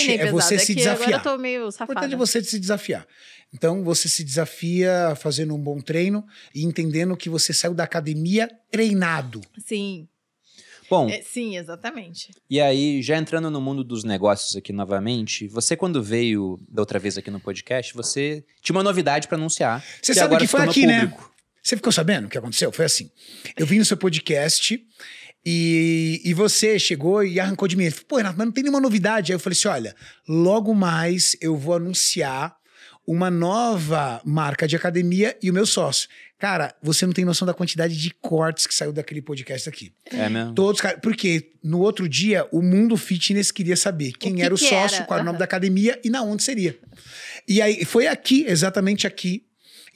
Não, é você é se desafiar. Agora eu tô meio safada. O importante é você se desafiar. Então, você se desafia fazendo um bom treino e entendendo que você saiu da academia treinado. Sim. Bom. É, sim, exatamente. E aí, já entrando no mundo dos negócios aqui novamente, você quando veio da outra vez aqui no podcast, você tinha uma novidade para anunciar. Você que sabe que foi aqui, né? público. né? Você ficou sabendo o que aconteceu? Foi assim. Eu vim no seu podcast e, e você chegou e arrancou de mim. Ele falou, pô, Renato, mas não tem nenhuma novidade. Aí eu falei assim: olha, logo mais eu vou anunciar uma nova marca de academia e o meu sócio. Cara, você não tem noção da quantidade de cortes que saiu daquele podcast aqui. É mesmo? Todos, cara, porque no outro dia o mundo fitness queria saber quem que era o sócio, era? qual era o nome uhum. da academia e na onde seria. E aí foi aqui, exatamente aqui.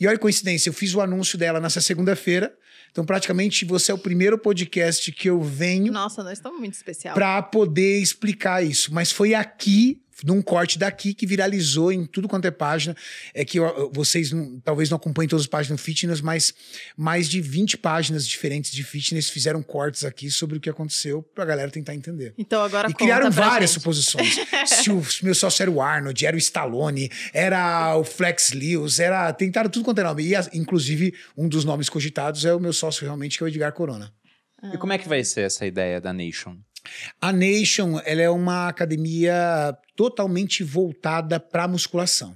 E olha coincidência, eu fiz o anúncio dela nessa segunda-feira. Então, praticamente, você é o primeiro podcast que eu venho. Nossa, nós estamos muito especial. Para poder explicar isso. Mas foi aqui num corte daqui que viralizou em tudo quanto é página. É que eu, vocês não, talvez não acompanhem todas as páginas do fitness, mas mais de 20 páginas diferentes de fitness fizeram cortes aqui sobre o que aconteceu pra galera tentar entender. Então agora E criaram várias gente. suposições. Se o meu sócio era o Arnold, era o Stallone, era o Flex Lewis, era. Tentaram tudo quanto é nome. E, inclusive, um dos nomes cogitados é o meu sócio realmente, que é o Edgar Corona. Ah. E como é que vai ser essa ideia da Nation? A Nation, ela é uma academia totalmente voltada para musculação.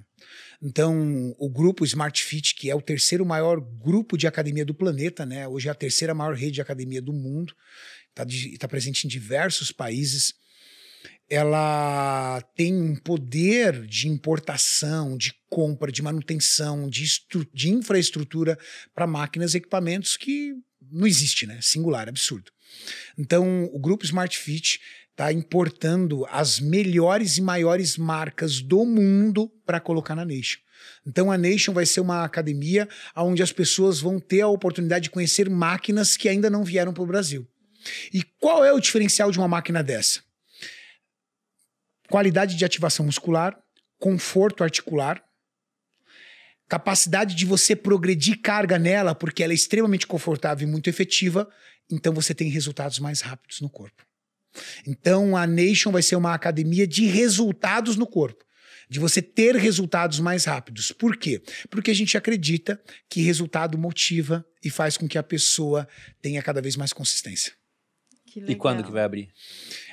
Então, o grupo Smart Fit, que é o terceiro maior grupo de academia do planeta, né? Hoje é a terceira maior rede de academia do mundo, está tá presente em diversos países. Ela tem um poder de importação, de compra, de manutenção, de, de infraestrutura para máquinas e equipamentos que não existe, né? Singular, absurdo. Então, o grupo Smart Fit está importando as melhores e maiores marcas do mundo para colocar na Nation. Então a Nation vai ser uma academia onde as pessoas vão ter a oportunidade de conhecer máquinas que ainda não vieram para o Brasil. E qual é o diferencial de uma máquina dessa? Qualidade de ativação muscular, conforto articular, capacidade de você progredir carga nela, porque ela é extremamente confortável e muito efetiva, então você tem resultados mais rápidos no corpo. Então, a Nation vai ser uma academia de resultados no corpo. De você ter resultados mais rápidos. Por quê? Porque a gente acredita que resultado motiva e faz com que a pessoa tenha cada vez mais consistência. E quando que vai abrir?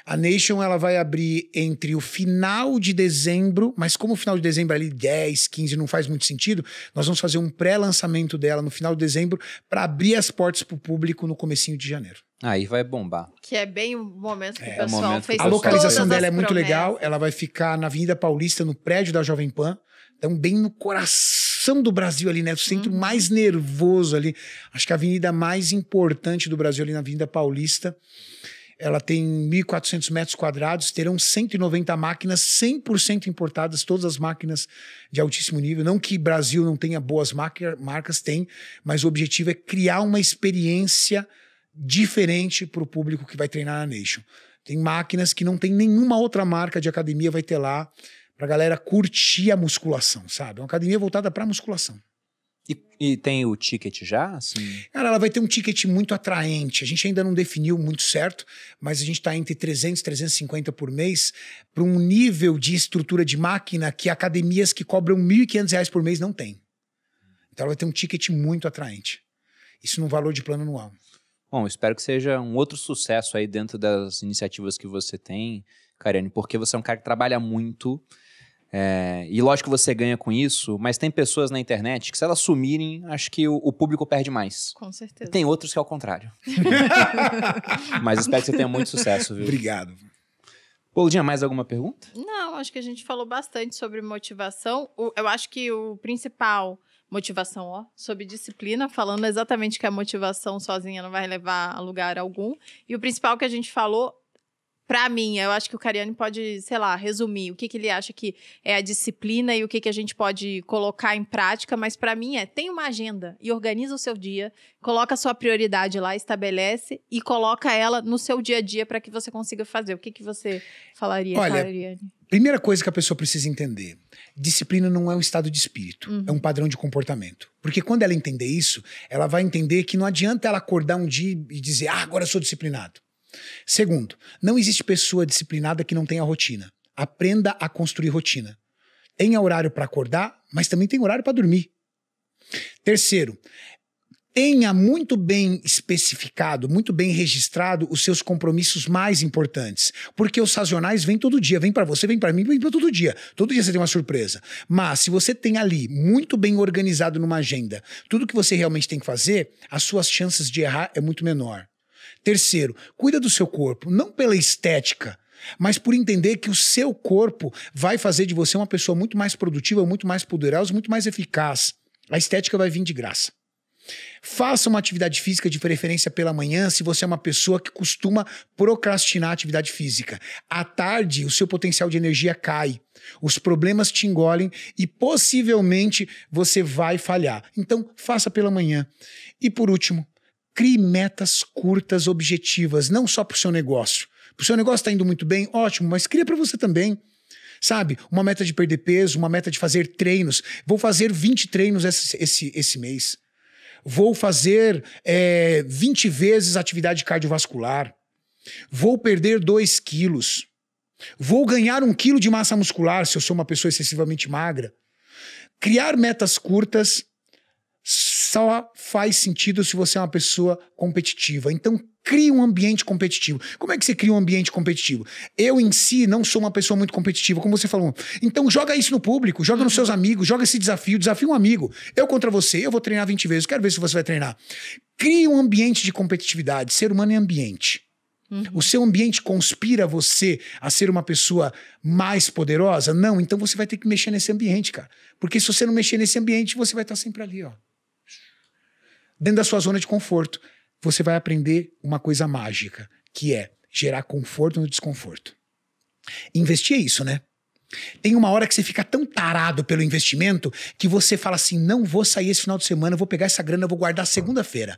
A Nation ela vai abrir entre o final de dezembro, mas como o final de dezembro é ali 10, 15 não faz muito sentido, nós vamos fazer um pré-lançamento dela no final de dezembro para abrir as portas para o público no comecinho de janeiro. Aí vai bombar. Que é bem o momento que é, o pessoal fez. A localização dela é muito promessas. legal. Ela vai ficar na Avenida Paulista, no prédio da Jovem Pan. Então, bem no coração do Brasil ali, né? O centro uhum. mais nervoso ali. Acho que a avenida mais importante do Brasil ali na Avenida Paulista ela tem 1.400 metros quadrados, terão 190 máquinas, 100% importadas, todas as máquinas de altíssimo nível. Não que Brasil não tenha boas marcas, tem, mas o objetivo é criar uma experiência diferente para o público que vai treinar na Nation. Tem máquinas que não tem nenhuma outra marca de academia vai ter lá para a galera curtir a musculação, sabe? É uma academia voltada para musculação. E, e, tem o ticket já? Assim? Cara, ela vai ter um ticket muito atraente. A gente ainda não definiu muito certo, mas a gente está entre 300 e 350 por mês para um nível de estrutura de máquina que academias que cobram R$ 1.500 por mês não têm. Então ela vai ter um ticket muito atraente. Isso num valor de plano anual. Bom, espero que seja um outro sucesso aí dentro das iniciativas que você tem, Karine, porque você é um cara que trabalha muito é, e lógico que você ganha com isso, mas tem pessoas na internet que, se elas sumirem, acho que o, o público perde mais. Com certeza. E tem outros que é o contrário. mas espero que você tenha muito sucesso, viu? Obrigado. Boldinha, mais alguma pergunta? Não, acho que a gente falou bastante sobre motivação. O, eu acho que o principal motivação, ó, sobre disciplina, falando exatamente que a motivação sozinha não vai levar a lugar algum. E o principal que a gente falou para mim, eu acho que o Cariani pode, sei lá, resumir o que, que ele acha que é a disciplina e o que, que a gente pode colocar em prática, mas para mim é, tem uma agenda e organiza o seu dia, coloca a sua prioridade lá, estabelece e coloca ela no seu dia a dia para que você consiga fazer. O que, que você falaria, Olha, Cariani? Primeira coisa que a pessoa precisa entender: disciplina não é um estado de espírito, uhum. é um padrão de comportamento. Porque quando ela entender isso, ela vai entender que não adianta ela acordar um dia e dizer, ah, agora eu sou disciplinado. Segundo, não existe pessoa disciplinada que não tenha rotina. Aprenda a construir rotina. Tenha horário para acordar, mas também tem horário para dormir. Terceiro, tenha muito bem especificado, muito bem registrado os seus compromissos mais importantes, porque os sazonais vêm todo dia, vem para você, vem para mim, vem para todo dia. Todo dia você tem uma surpresa. Mas se você tem ali muito bem organizado numa agenda, tudo que você realmente tem que fazer, as suas chances de errar é muito menor. Terceiro, cuida do seu corpo, não pela estética, mas por entender que o seu corpo vai fazer de você uma pessoa muito mais produtiva, muito mais poderosa, muito mais eficaz. A estética vai vir de graça. Faça uma atividade física de preferência pela manhã, se você é uma pessoa que costuma procrastinar a atividade física. À tarde, o seu potencial de energia cai, os problemas te engolem e possivelmente você vai falhar. Então, faça pela manhã. E por último, Crie metas curtas, objetivas, não só para o seu negócio. Para o seu negócio está indo muito bem, ótimo, mas cria para você também. Sabe? Uma meta de perder peso, uma meta de fazer treinos. Vou fazer 20 treinos esse, esse, esse mês. Vou fazer é, 20 vezes atividade cardiovascular. Vou perder 2 quilos. Vou ganhar um quilo de massa muscular se eu sou uma pessoa excessivamente magra. Criar metas curtas só faz sentido se você é uma pessoa competitiva. Então, crie um ambiente competitivo. Como é que você cria um ambiente competitivo? Eu em si não sou uma pessoa muito competitiva, como você falou. Então joga isso no público, joga nos seus amigos, joga esse desafio, desafia um amigo. Eu contra você, eu vou treinar 20 vezes, quero ver se você vai treinar. Crie um ambiente de competitividade. Ser humano é ambiente. Uhum. O seu ambiente conspira você a ser uma pessoa mais poderosa? Não, então você vai ter que mexer nesse ambiente, cara. Porque se você não mexer nesse ambiente, você vai estar sempre ali, ó dentro da sua zona de conforto, você vai aprender uma coisa mágica, que é gerar conforto no desconforto. Investir é isso, né? Tem uma hora que você fica tão tarado pelo investimento que você fala assim: não vou sair esse final de semana, vou pegar essa grana, vou guardar segunda-feira.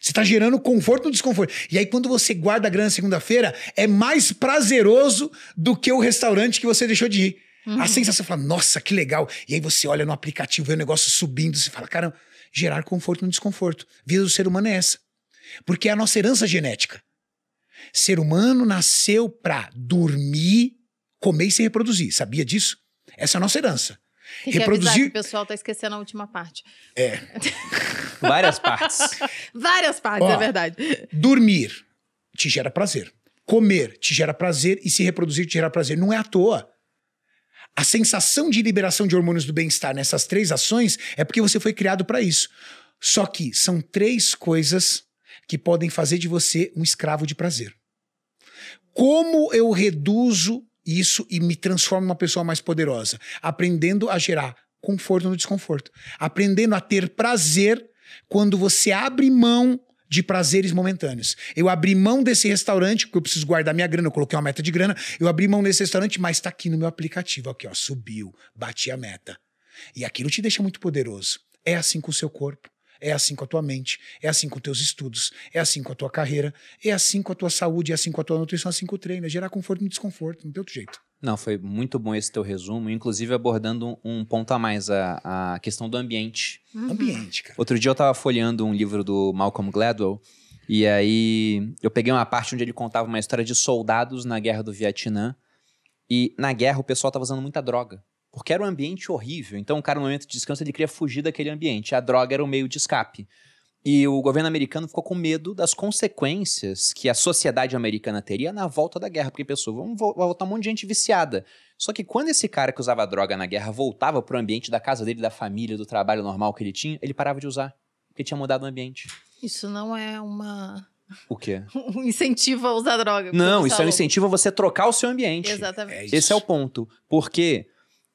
Você está gerando conforto no desconforto. E aí, quando você guarda a grana segunda-feira, é mais prazeroso do que o restaurante que você deixou de ir. Uhum. A sensação fala, nossa, que legal. E aí você olha no aplicativo, vê o negócio subindo, você fala, caramba, gerar conforto no desconforto. A vida do ser humano é essa. Porque é a nossa herança genética. Ser humano nasceu para dormir, comer e se reproduzir. Sabia disso? Essa é a nossa herança. Tem reproduzir. que o pessoal tá esquecendo a última parte. É. Várias partes. Várias partes, Ó, é verdade. Dormir te gera prazer. Comer te gera prazer e se reproduzir te gera prazer. Não é à toa a sensação de liberação de hormônios do bem-estar nessas três ações é porque você foi criado para isso. Só que são três coisas que podem fazer de você um escravo de prazer. Como eu reduzo isso e me transformo em uma pessoa mais poderosa? Aprendendo a gerar conforto no desconforto, aprendendo a ter prazer quando você abre mão de prazeres momentâneos. Eu abri mão desse restaurante, porque eu preciso guardar minha grana, eu coloquei uma meta de grana, eu abri mão desse restaurante, mas está aqui no meu aplicativo, aqui ó, subiu, bati a meta. E aquilo te deixa muito poderoso. É assim com o seu corpo. É assim com a tua mente, é assim com teus estudos, é assim com a tua carreira, é assim com a tua saúde, é assim com a tua nutrição, é assim com o treino. É gerar conforto no desconforto, não tem outro jeito. Não, foi muito bom esse teu resumo, inclusive abordando um ponto a mais, a, a questão do ambiente. Uhum. Ambiente, cara. Outro dia eu estava folheando um livro do Malcolm Gladwell, e aí eu peguei uma parte onde ele contava uma história de soldados na guerra do Vietnã, e na guerra o pessoal estava usando muita droga porque era um ambiente horrível. Então, o cara, no momento de descanso, ele queria fugir daquele ambiente. A droga era o um meio de escape. E o governo americano ficou com medo das consequências que a sociedade americana teria na volta da guerra, porque pensou, vamos voltar um monte de gente viciada. Só que quando esse cara que usava droga na guerra voltava pro ambiente da casa dele, da família, do trabalho normal que ele tinha, ele parava de usar, porque tinha mudado o ambiente. Isso não é uma o quê? Um incentivo a usar droga. Não, isso é um incentivo a você trocar o seu ambiente. Exatamente. É Esse é o ponto. Porque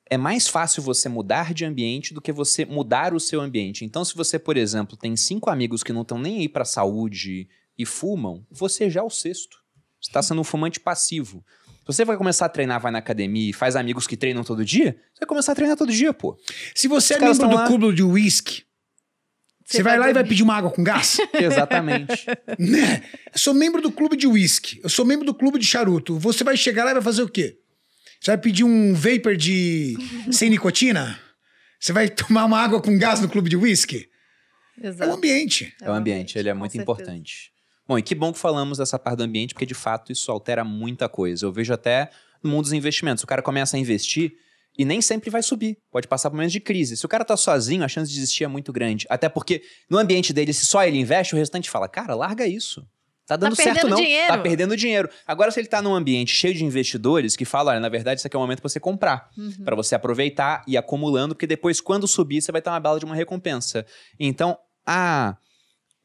é mais fácil você mudar de ambiente do que você mudar o seu ambiente. Então, se você, por exemplo, tem cinco amigos que não estão nem aí para saúde e fumam, você já é o sexto. Você está sendo um fumante passivo. Se você vai começar a treinar, vai na academia e faz amigos que treinam todo dia, você vai começar a treinar todo dia, pô. Se você é Os é membro do lá... clube de uísque, você, você vai, vai lá e vai pedir uma água com gás? Exatamente. né? Eu sou membro do clube de uísque, eu sou membro do clube de charuto. Você vai chegar lá e vai fazer o quê? Você vai pedir um vapor de sem nicotina? Você vai tomar uma água com gás no clube de whisky? Exato. É o ambiente. É o ambiente, ele é muito importante. Bom, e que bom que falamos dessa parte do ambiente, porque de fato isso altera muita coisa. Eu vejo até no mundo dos investimentos. O cara começa a investir e nem sempre vai subir. Pode passar por momentos de crise. Se o cara tá sozinho, a chance de desistir é muito grande. Até porque no ambiente dele, se só ele investe, o restante fala: cara, larga isso. Tá, tá dando tá certo, não. Dinheiro. Tá perdendo dinheiro. Agora, se ele tá num ambiente cheio de investidores que falam, olha, na verdade, isso aqui é o momento pra você comprar. Uhum. para você aproveitar e ir acumulando, porque depois, quando subir, você vai ter uma bala de uma recompensa. Então, a.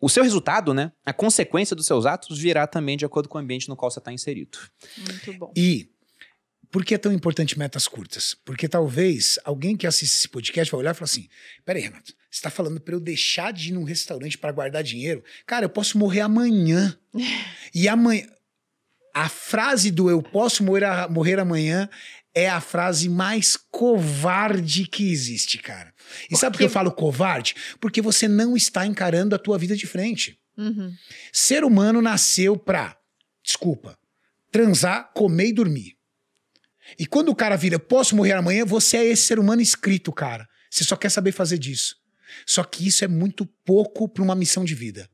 O seu resultado, né? A consequência dos seus atos virá também de acordo com o ambiente no qual você está inserido. Muito bom. E por que é tão importante metas curtas? Porque talvez alguém que assiste esse podcast vai olhar e falar assim: peraí, Renato, está falando para eu deixar de ir num restaurante para guardar dinheiro? Cara, eu posso morrer amanhã. e amanhã. A frase do eu posso morrer, a... morrer amanhã é a frase mais covarde que existe, cara. E porque... sabe por que eu falo covarde? Porque você não está encarando a tua vida de frente. Uhum. Ser humano nasceu pra, desculpa, transar, comer e dormir. E quando o cara vira, posso morrer amanhã, você é esse ser humano escrito, cara. Você só quer saber fazer disso. Só que isso é muito pouco para uma missão de vida.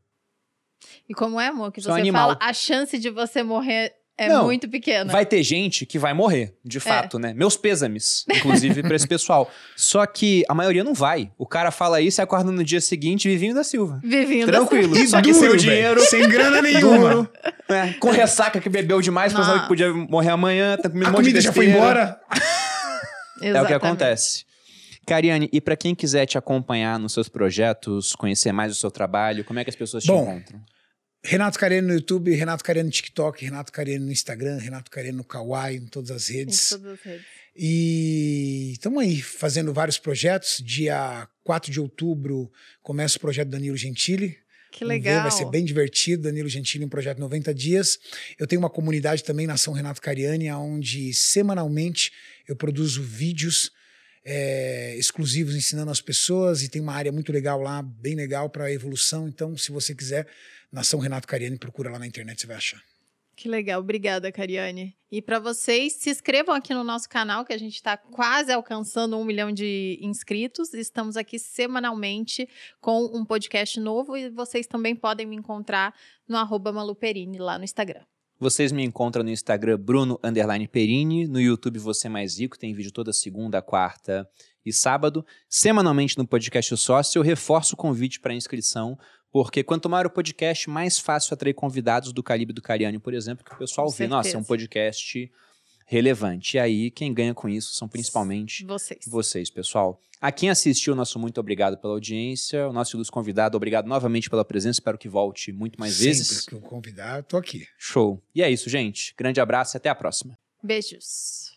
E como é, amor, que você fala, a chance de você morrer é Não, muito pequena. Vai ter gente que vai morrer, de é. fato, é. né? Meus pêsames, inclusive, para esse pessoal. Só que a maioria não vai. O cara fala isso e acorda no dia seguinte vivinho da Silva. Vivinho Tranquilo. da Silva. Só sem o dinheiro. Sem grana nenhuma. É, com ressaca que bebeu demais, não. que podia morrer amanhã. Tá comendo a um monte comida de já foi embora. é o que acontece. Cariane, e para quem quiser te acompanhar nos seus projetos, conhecer mais o seu trabalho, como é que as pessoas te encontram? Renato Cariano no YouTube, Renato Cariano no TikTok, Renato Cariano no Instagram, Renato Cariano no Kawaii, em todas as redes. Em todas as redes. E estamos aí fazendo vários projetos. Dia 4 de outubro começa o projeto Danilo Gentili, que legal. vai ser bem divertido. Danilo Gentili, um projeto 90 dias. Eu tenho uma comunidade também na São Renato Cariani, onde semanalmente eu produzo vídeos é, exclusivos ensinando as pessoas e tem uma área muito legal lá, bem legal para evolução. Então, se você quiser, Nação Renato Cariani, procura lá na internet, você vai achar. Que legal, obrigada, Cariane. E para vocês, se inscrevam aqui no nosso canal, que a gente está quase alcançando um milhão de inscritos. Estamos aqui semanalmente com um podcast novo e vocês também podem me encontrar no arroba maluperini lá no Instagram. Vocês me encontram no Instagram Bruno Underline Perini, no YouTube Você Mais Rico, tem vídeo toda segunda, quarta e sábado. Semanalmente no podcast Sócio, eu reforço o convite para inscrição, porque quanto maior o podcast, mais fácil atrair convidados do calibre do Cariani, por exemplo, que o pessoal Com vê. Certeza. Nossa, é um podcast relevante. E aí, quem ganha com isso são principalmente vocês, vocês pessoal. A quem assistiu, nosso muito obrigado pela audiência. O nosso ilustre convidado, obrigado novamente pela presença. Espero que volte muito mais Sempre vezes. Sempre que eu convidar, estou aqui. Show. E é isso, gente. Grande abraço e até a próxima. Beijos.